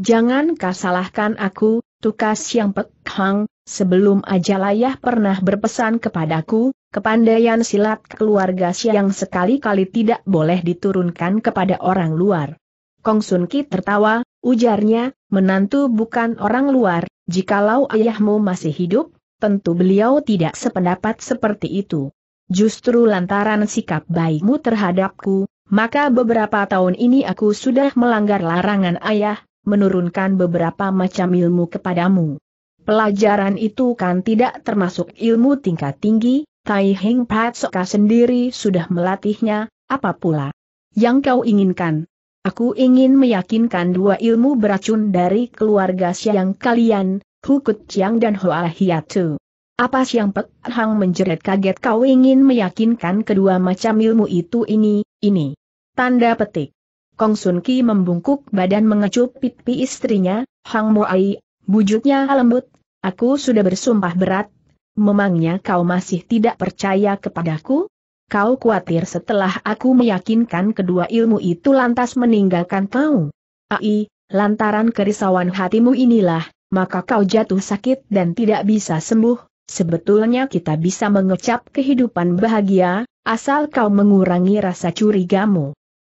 Jangan kau aku, Tukas yang pekhang, sebelum ayah pernah berpesan kepadaku, kepandaian silat keluarga Siang sekali-kali tidak boleh diturunkan kepada orang luar. Kong Sun Ki tertawa, ujarnya, menantu bukan orang luar, jikalau ayahmu masih hidup, tentu beliau tidak sependapat seperti itu. Justru lantaran sikap baikmu terhadapku, maka beberapa tahun ini aku sudah melanggar larangan ayah, menurunkan beberapa macam ilmu kepadamu. Pelajaran itu kan tidak termasuk ilmu tingkat tinggi, Tai Heng Soka sendiri sudah melatihnya, apa pula yang kau inginkan? Aku ingin meyakinkan dua ilmu beracun dari keluarga Siang kalian, Hukut Chiang dan Hoa Hiatu. Apa Siang Pek Hang menjerit kaget kau ingin meyakinkan kedua macam ilmu itu ini, ini. Tanda petik. Kong Sun Ki membungkuk badan mengecup pipi istrinya, Hang Ai. bujuknya lembut, aku sudah bersumpah berat, memangnya kau masih tidak percaya kepadaku? Kau khawatir setelah aku meyakinkan kedua ilmu itu lantas meninggalkan kau? Ai, lantaran kerisauan hatimu inilah, maka kau jatuh sakit dan tidak bisa sembuh, sebetulnya kita bisa mengecap kehidupan bahagia, asal kau mengurangi rasa curigamu.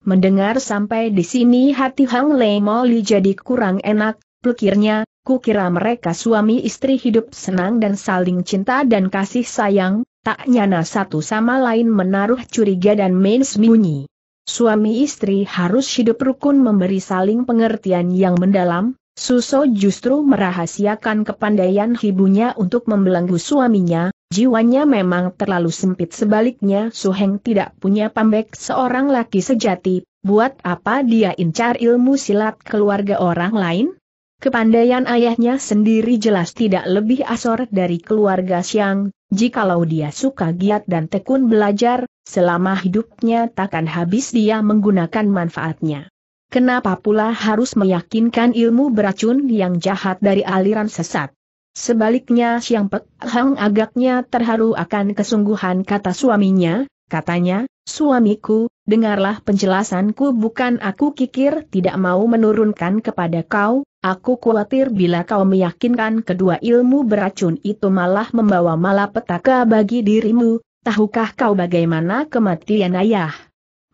Mendengar sampai di sini hati Hang Lei Moli jadi kurang enak, pikirnya, kukira mereka suami istri hidup senang dan saling cinta dan kasih sayang, tak nyana satu sama lain menaruh curiga dan main sembunyi. Suami istri harus hidup rukun memberi saling pengertian yang mendalam, Suso justru merahasiakan kepandaian ibunya untuk membelenggu suaminya, Jiwanya memang terlalu sempit sebaliknya Su Heng tidak punya pambek seorang laki sejati, buat apa dia incar ilmu silat keluarga orang lain? Kepandaian ayahnya sendiri jelas tidak lebih asor dari keluarga Siang, jikalau dia suka giat dan tekun belajar, selama hidupnya takkan habis dia menggunakan manfaatnya. Kenapa pula harus meyakinkan ilmu beracun yang jahat dari aliran sesat? Sebaliknya Siang Pek Hang agaknya terharu akan kesungguhan kata suaminya, katanya, suamiku, dengarlah penjelasanku bukan aku kikir tidak mau menurunkan kepada kau, aku khawatir bila kau meyakinkan kedua ilmu beracun itu malah membawa malapetaka bagi dirimu, tahukah kau bagaimana kematian ayah?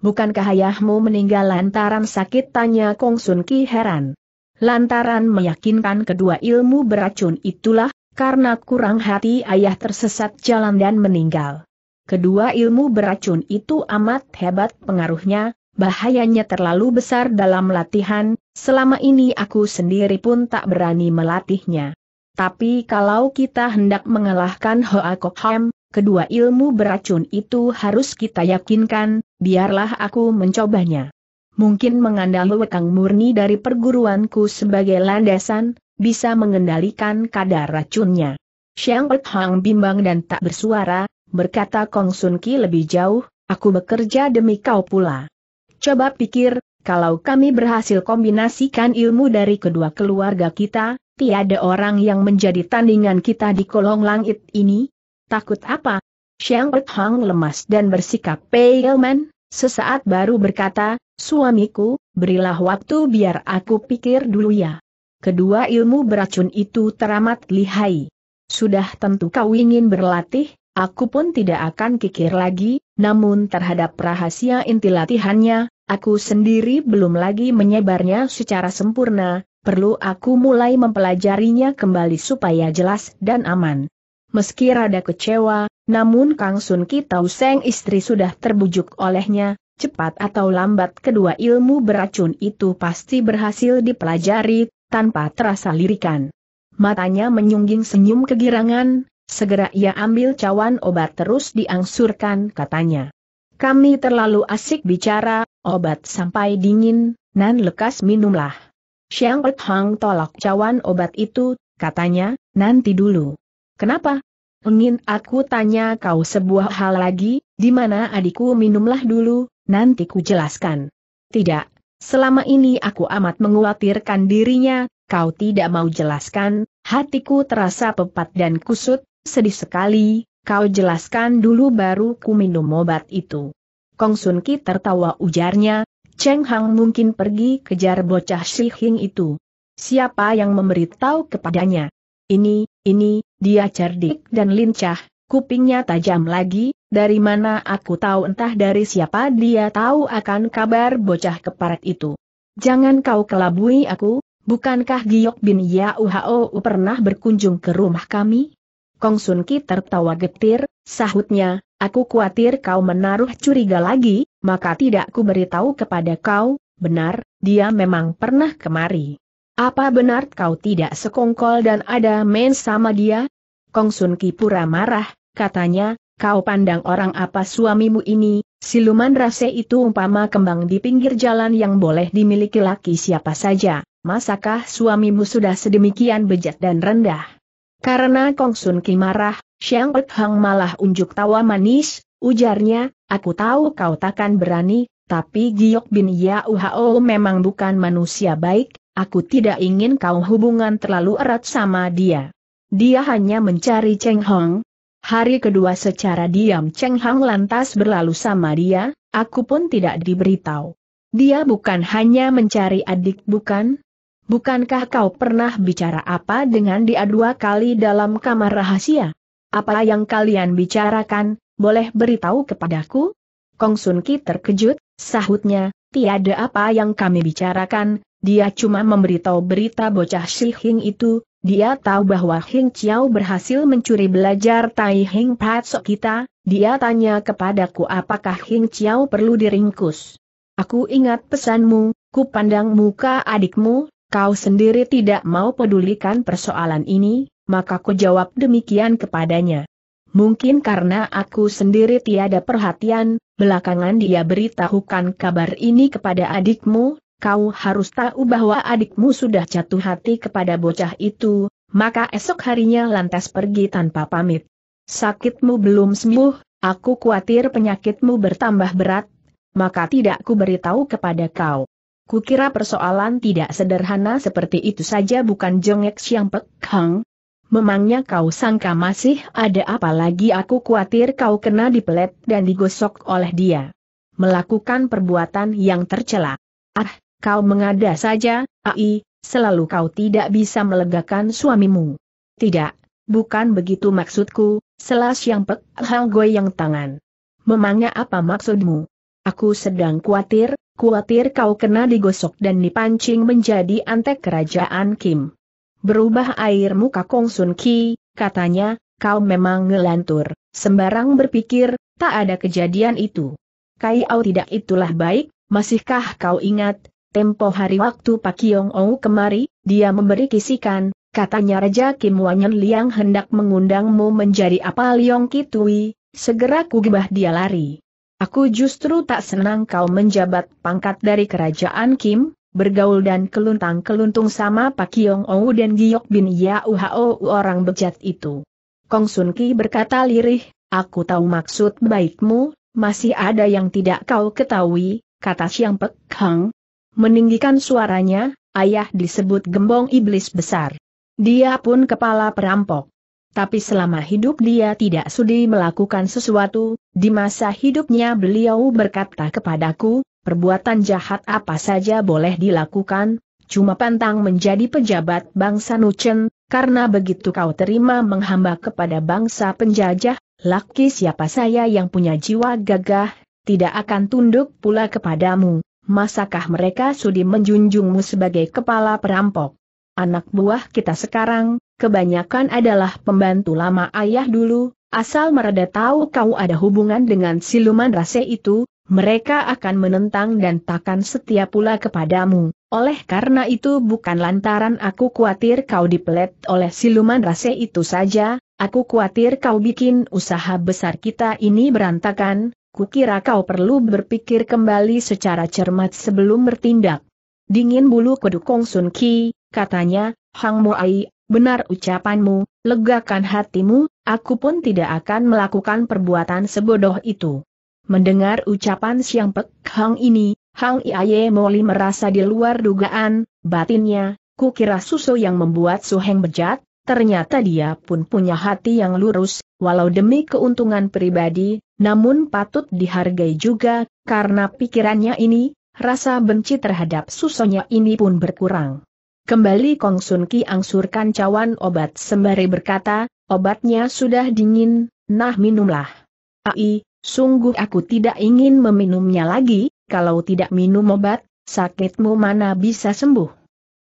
Bukankah ayahmu meninggal lantaran sakit tanya Kong Sun Ki heran. Lantaran meyakinkan kedua ilmu beracun itulah, karena kurang hati ayah tersesat jalan dan meninggal. Kedua ilmu beracun itu amat hebat pengaruhnya, bahayanya terlalu besar dalam latihan, selama ini aku sendiri pun tak berani melatihnya. Tapi kalau kita hendak mengalahkan Hoa Kok Kokham, kedua ilmu beracun itu harus kita yakinkan, biarlah aku mencobanya mungkin mengandalkan wekang murni dari perguruanku sebagai landasan, bisa mengendalikan kadar racunnya. Xiang Pet Hang bimbang dan tak bersuara, berkata Kong Sun Ki lebih jauh, aku bekerja demi kau pula. Coba pikir, kalau kami berhasil kombinasikan ilmu dari kedua keluarga kita, tiada orang yang menjadi tandingan kita di kolong langit ini. Takut apa? Xiang Pet Hang lemas dan bersikap man, sesaat baru berkata, Suamiku, berilah waktu biar aku pikir dulu ya. Kedua ilmu beracun itu teramat lihai. Sudah tentu kau ingin berlatih, aku pun tidak akan kikir lagi, namun terhadap rahasia inti latihannya, aku sendiri belum lagi menyebarnya secara sempurna, perlu aku mulai mempelajarinya kembali supaya jelas dan aman. Meski rada kecewa, namun Kang Sun Ki Tau Seng istri sudah terbujuk olehnya, cepat atau lambat kedua ilmu beracun itu pasti berhasil dipelajari, tanpa terasa lirikan. Matanya menyungging senyum kegirangan, segera ia ambil cawan obat terus diangsurkan katanya. Kami terlalu asik bicara, obat sampai dingin, nan lekas minumlah. Xiang Hang tolak cawan obat itu, katanya, nanti dulu. Kenapa? Ingin aku tanya kau sebuah hal lagi, di mana adikku minumlah dulu, Nanti ku jelaskan. Tidak, selama ini aku amat menguatirkan dirinya, kau tidak mau jelaskan, hatiku terasa pepat dan kusut, sedih sekali, kau jelaskan dulu baru ku minum obat itu. Kong Sun Ki tertawa ujarnya, Cheng Hang mungkin pergi kejar bocah Shi Hing itu. Siapa yang memberitahu kepadanya? Ini, ini, dia cerdik dan lincah, Kupingnya tajam lagi, dari mana aku tahu entah dari siapa dia tahu akan kabar bocah keparat itu. Jangan kau kelabui aku, bukankah Giyok bin Yauhao pernah berkunjung ke rumah kami? Kong Sun Ki tertawa getir, sahutnya, aku khawatir kau menaruh curiga lagi, maka tidak ku beritahu kepada kau, benar, dia memang pernah kemari. Apa benar kau tidak sekongkol dan ada main sama dia? Kong Sun pura marah, katanya, kau pandang orang apa suamimu ini, siluman rase itu umpama kembang di pinggir jalan yang boleh dimiliki laki siapa saja, masakah suamimu sudah sedemikian bejat dan rendah? Karena Kong Sun Ki marah, Xiang Et Hang malah unjuk tawa manis, ujarnya, aku tahu kau takkan berani, tapi Giok bin Yao memang bukan manusia baik, aku tidak ingin kau hubungan terlalu erat sama dia. Dia hanya mencari Cheng Hong. Hari kedua secara diam Cheng Hong lantas berlalu sama dia, aku pun tidak diberitahu. Dia bukan hanya mencari adik bukan? Bukankah kau pernah bicara apa dengan dia dua kali dalam kamar rahasia? Apa yang kalian bicarakan, boleh beritahu kepadaku? Kong Sun Ki terkejut, sahutnya, tiada apa yang kami bicarakan, dia cuma memberitahu berita bocah Si Hing itu, dia tahu bahwa Hing Chiao berhasil mencuri belajar Tai Hing Patsok kita, dia tanya kepadaku apakah Hing Chiao perlu diringkus. Aku ingat pesanmu, ku pandang muka adikmu, kau sendiri tidak mau pedulikan persoalan ini, maka ku jawab demikian kepadanya. Mungkin karena aku sendiri tiada perhatian, belakangan dia beritahukan kabar ini kepada adikmu, kau harus tahu bahwa adikmu sudah jatuh hati kepada bocah itu, maka esok harinya lantas pergi tanpa pamit. Sakitmu belum sembuh, aku khawatir penyakitmu bertambah berat, maka tidak ku beritahu kepada kau. Kukira persoalan tidak sederhana seperti itu saja bukan jongek siang pekhang. Memangnya kau sangka masih ada apa lagi aku khawatir kau kena dipelet dan digosok oleh dia. Melakukan perbuatan yang tercela. Ah, Kau mengada saja, Ai, selalu kau tidak bisa melegakan suamimu. Tidak, bukan begitu maksudku, selas yang pek hal goyang tangan. Memangnya apa maksudmu? Aku sedang khawatir, khawatir kau kena digosok dan dipancing menjadi antek kerajaan Kim. Berubah air muka Kong Sun Ki, katanya, kau memang ngelantur, sembarang berpikir, tak ada kejadian itu. Kai Au tidak itulah baik, masihkah kau ingat, Tempo hari waktu Pak Yong Ou kemari, dia memberi kisikan, katanya Raja Kim Wanyan Liang hendak mengundangmu menjadi apa Liong Kitui, segera kugibah dia lari. Aku justru tak senang kau menjabat pangkat dari kerajaan Kim, bergaul dan keluntang-keluntung sama Pak Yong Ou dan Giyok bin Ya Uhao orang bejat itu. Kong Sun Ki berkata lirih, aku tahu maksud baikmu, masih ada yang tidak kau ketahui, kata Siang Pek Hang, Meninggikan suaranya, ayah disebut gembong iblis besar. Dia pun kepala perampok. Tapi selama hidup dia tidak sudi melakukan sesuatu, di masa hidupnya beliau berkata kepadaku, perbuatan jahat apa saja boleh dilakukan, cuma pantang menjadi pejabat bangsa Nuchen, karena begitu kau terima menghamba kepada bangsa penjajah, laki siapa saya yang punya jiwa gagah, tidak akan tunduk pula kepadamu, Masakah mereka sudi menjunjungmu sebagai kepala perampok? Anak buah kita sekarang, kebanyakan adalah pembantu lama ayah dulu, asal mereda tahu kau ada hubungan dengan siluman rase itu, mereka akan menentang dan takkan setia pula kepadamu. Oleh karena itu bukan lantaran aku khawatir kau dipelet oleh siluman rase itu saja, aku khawatir kau bikin usaha besar kita ini berantakan, Kukira kau perlu berpikir kembali secara cermat sebelum bertindak. Dingin bulu kuduk Kong Sun Ki, katanya, Hang Muai, benar ucapanmu, legakan hatimu, aku pun tidak akan melakukan perbuatan sebodoh itu. Mendengar ucapan Siang Pek Hang ini, Hang Iaye Moli merasa di luar dugaan, batinnya, kukira susu yang membuat Su Heng bejat, ternyata dia pun punya hati yang lurus, walau demi keuntungan pribadi, namun patut dihargai juga, karena pikirannya ini, rasa benci terhadap susonya ini pun berkurang. Kembali Kong Sun Ki angsurkan cawan obat sembari berkata, obatnya sudah dingin, nah minumlah. Ai, sungguh aku tidak ingin meminumnya lagi, kalau tidak minum obat, sakitmu mana bisa sembuh.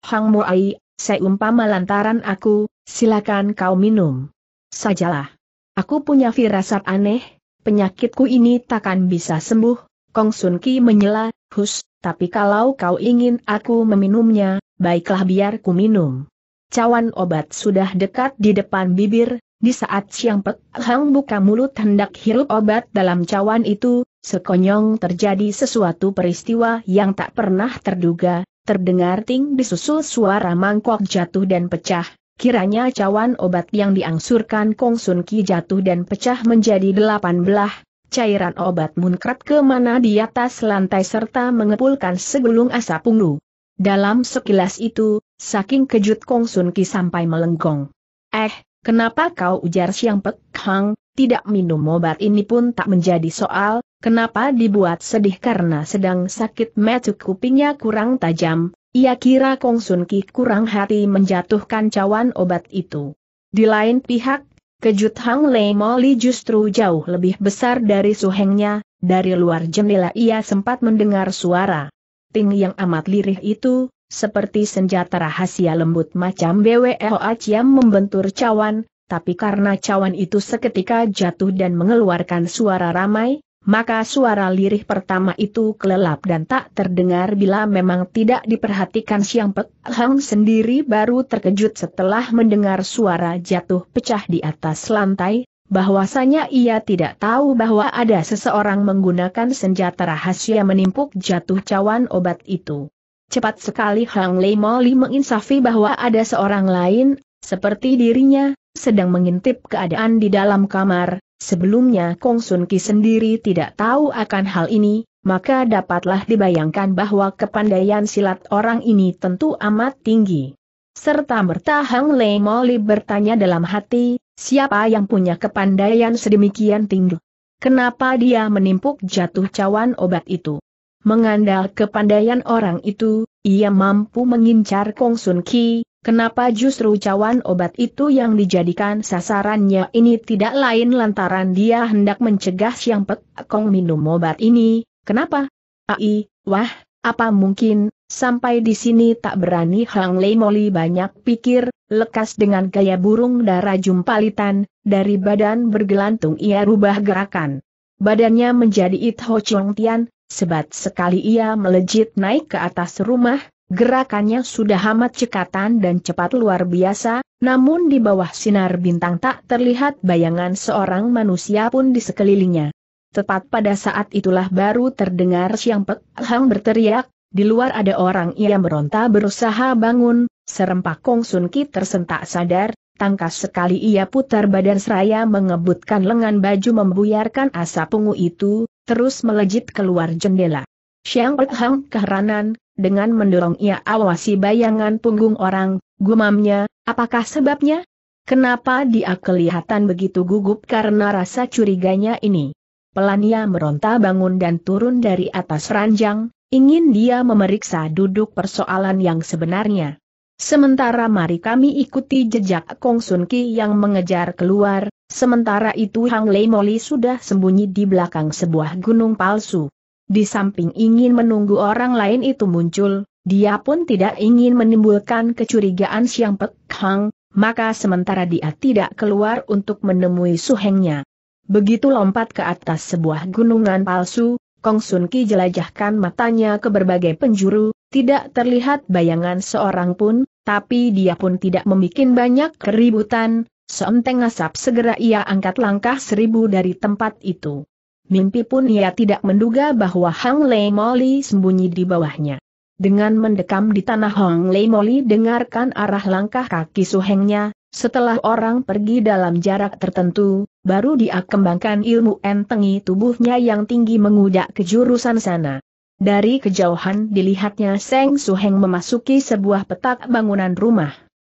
Hang Ai seumpama lantaran aku, silakan kau minum. Sajalah. Aku punya firasat aneh, penyakitku ini takkan bisa sembuh, Kong Sun Ki menyela, hus, tapi kalau kau ingin aku meminumnya, baiklah biar ku minum. Cawan obat sudah dekat di depan bibir, di saat Siang Pek Hang buka mulut hendak hirup obat dalam cawan itu, sekonyong terjadi sesuatu peristiwa yang tak pernah terduga, Terdengar ting disusul suara mangkok jatuh dan pecah, kiranya cawan obat yang diangsurkan Kong Sun Ki jatuh dan pecah menjadi delapan belah, cairan obat munkrat ke mana di atas lantai serta mengepulkan segulung asap ungu. Dalam sekilas itu, saking kejut Kong Sun Ki sampai melenggong. Eh, kenapa kau ujar Siang Pek Hang, tidak minum obat ini pun tak menjadi soal, Kenapa dibuat sedih karena sedang sakit metu kupingnya kurang tajam, ia kira Kong Sun Ki kurang hati menjatuhkan cawan obat itu. Di lain pihak, kejut Hang Lei Moli justru jauh lebih besar dari suhengnya, dari luar jendela ia sempat mendengar suara. Ting yang amat lirih itu, seperti senjata rahasia lembut macam BWLA Ciam membentur cawan, tapi karena cawan itu seketika jatuh dan mengeluarkan suara ramai, maka suara lirih pertama itu kelelap dan tak terdengar bila memang tidak diperhatikan Siang Pek Hang sendiri baru terkejut setelah mendengar suara jatuh pecah di atas lantai, bahwasanya ia tidak tahu bahwa ada seseorang menggunakan senjata rahasia menimpuk jatuh cawan obat itu. Cepat sekali Hang Lei Moli menginsafi bahwa ada seorang lain, seperti dirinya, sedang mengintip keadaan di dalam kamar, Sebelumnya Kong Sun Ki sendiri tidak tahu akan hal ini, maka dapatlah dibayangkan bahwa kepandaian silat orang ini tentu amat tinggi. Serta bertahang Lei Moli bertanya dalam hati, siapa yang punya kepandaian sedemikian tinggi? Kenapa dia menimpuk jatuh cawan obat itu? Mengandal kepandaian orang itu, ia mampu mengincar Kong Sun Ki, Kenapa justru cawan obat itu yang dijadikan sasarannya ini tidak lain lantaran dia hendak mencegah Siang Pek Kong minum obat ini, kenapa? Ai, wah, apa mungkin, sampai di sini tak berani Hang Lei Moli banyak pikir, lekas dengan gaya burung darah jumpalitan, dari badan bergelantung ia rubah gerakan. Badannya menjadi It Ho Chong Tian, sebat sekali ia melejit naik ke atas rumah, Gerakannya sudah amat cekatan dan cepat luar biasa, namun di bawah sinar bintang tak terlihat bayangan seorang manusia pun di sekelilingnya. Tepat pada saat itulah baru terdengar Siang Pek Hang berteriak, di luar ada orang ia meronta berusaha bangun, serempak Kong Sun Ki tersentak sadar, tangkas sekali ia putar badan seraya mengebutkan lengan baju membuyarkan asap ungu itu, terus melejit keluar jendela. Siang Pek Hang keheranan, dengan mendorong ia awasi bayangan punggung orang, gumamnya, apakah sebabnya? Kenapa dia kelihatan begitu gugup karena rasa curiganya ini? Pelan ia meronta bangun dan turun dari atas ranjang, ingin dia memeriksa duduk persoalan yang sebenarnya. Sementara mari kami ikuti jejak Kong Sun Ki yang mengejar keluar, sementara itu Hang Lei Moli sudah sembunyi di belakang sebuah gunung palsu. Di samping ingin menunggu orang lain itu muncul, dia pun tidak ingin menimbulkan kecurigaan Siang Pek Hang, maka sementara dia tidak keluar untuk menemui suhengnya. Begitu lompat ke atas sebuah gunungan palsu, Kong Sun Ki jelajahkan matanya ke berbagai penjuru, tidak terlihat bayangan seorang pun, tapi dia pun tidak membuat banyak keributan, seenteng asap segera ia angkat langkah seribu dari tempat itu mimpi pun ia tidak menduga bahwa Hang Lei Moli sembunyi di bawahnya. Dengan mendekam di tanah Hang Lei Moli dengarkan arah langkah kaki Su Hengnya. setelah orang pergi dalam jarak tertentu, baru dia kembangkan ilmu entengi tubuhnya yang tinggi mengudak ke jurusan sana. Dari kejauhan dilihatnya Seng Heng memasuki sebuah petak bangunan rumah.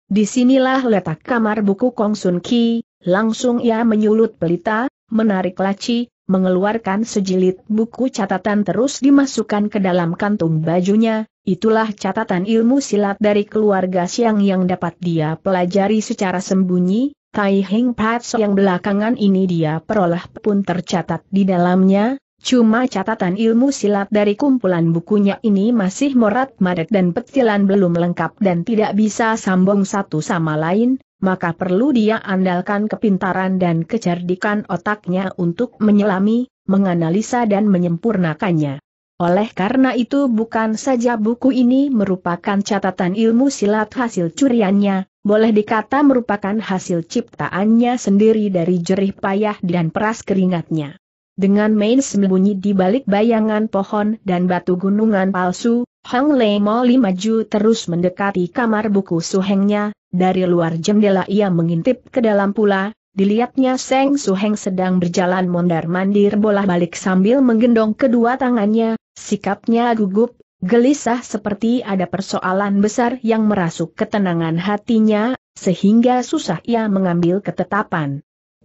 Disinilah letak kamar buku Kong Sun Ki, langsung ia menyulut pelita, menarik laci, mengeluarkan sejilid buku catatan terus dimasukkan ke dalam kantung bajunya, itulah catatan ilmu silat dari keluarga Siang yang dapat dia pelajari secara sembunyi, Tai Heng Patso yang belakangan ini dia peroleh pun tercatat di dalamnya, Cuma catatan ilmu silat dari kumpulan bukunya ini masih morat madat dan petilan belum lengkap dan tidak bisa sambung satu sama lain, maka perlu dia andalkan kepintaran dan kecerdikan otaknya untuk menyelami, menganalisa dan menyempurnakannya. Oleh karena itu bukan saja buku ini merupakan catatan ilmu silat hasil curiannya, boleh dikata merupakan hasil ciptaannya sendiri dari jerih payah dan peras keringatnya. Dengan main sembunyi di balik bayangan pohon dan batu gunungan palsu, Hang Lei Moli maju terus mendekati kamar buku Su Hengnya. dari luar jendela ia mengintip ke dalam pula, dilihatnya Seng Heng sedang berjalan mondar-mandir bolak-balik sambil menggendong kedua tangannya, sikapnya gugup, gelisah seperti ada persoalan besar yang merasuk ketenangan hatinya, sehingga susah ia mengambil ketetapan.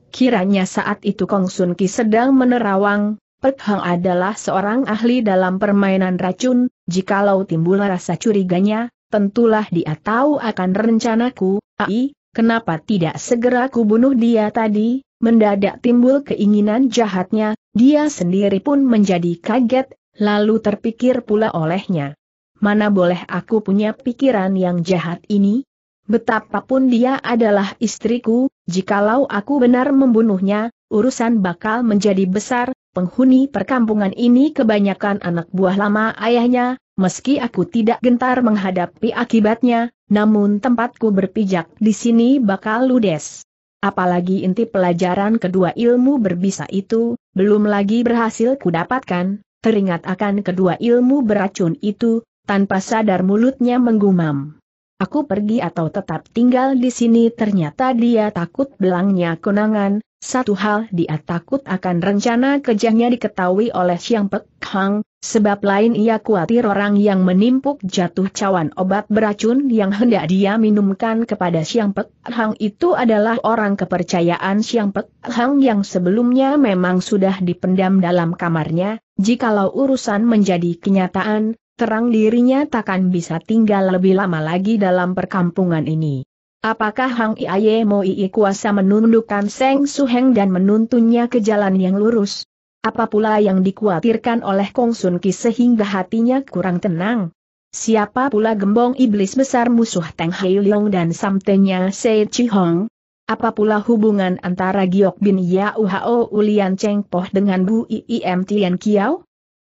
Kiranya saat itu Kong Sun Ki sedang menerawang, Pek Hang adalah seorang ahli dalam permainan racun, jikalau timbul rasa curiganya, tentulah dia tahu akan rencanaku, ai, kenapa tidak segera kubunuh dia tadi, mendadak timbul keinginan jahatnya, dia sendiri pun menjadi kaget, lalu terpikir pula olehnya. Mana boleh aku punya pikiran yang jahat ini? Betapapun dia adalah istriku, jikalau aku benar membunuhnya, urusan bakal menjadi besar, penghuni perkampungan ini kebanyakan anak buah lama ayahnya, meski aku tidak gentar menghadapi akibatnya, namun tempatku berpijak di sini bakal ludes. Apalagi inti pelajaran kedua ilmu berbisa itu, belum lagi berhasil kudapatkan, teringat akan kedua ilmu beracun itu, tanpa sadar mulutnya menggumam. Aku pergi atau tetap tinggal di sini ternyata dia takut belangnya kunangan, satu hal dia takut akan rencana kejahnya diketahui oleh Siang Pek Hang, sebab lain ia khawatir orang yang menimpuk jatuh cawan obat beracun yang hendak dia minumkan kepada Siang Pek Hang itu adalah orang kepercayaan Siang Pek Hang yang sebelumnya memang sudah dipendam dalam kamarnya, jikalau urusan menjadi kenyataan, terang dirinya takkan bisa tinggal lebih lama lagi dalam perkampungan ini. Apakah Hang Iaye Moi kuasa menundukkan Seng Suheng dan menuntunnya ke jalan yang lurus? Apa pula yang dikhawatirkan oleh Kong Sun Ki sehingga hatinya kurang tenang? Siapa pula gembong iblis besar musuh Teng Hei Leong dan samtenya Sei Chi Hong? Apa pula hubungan antara Giok Bin Ya Hao Ulian Cheng Poh dengan Bu Iim Tian Kiao?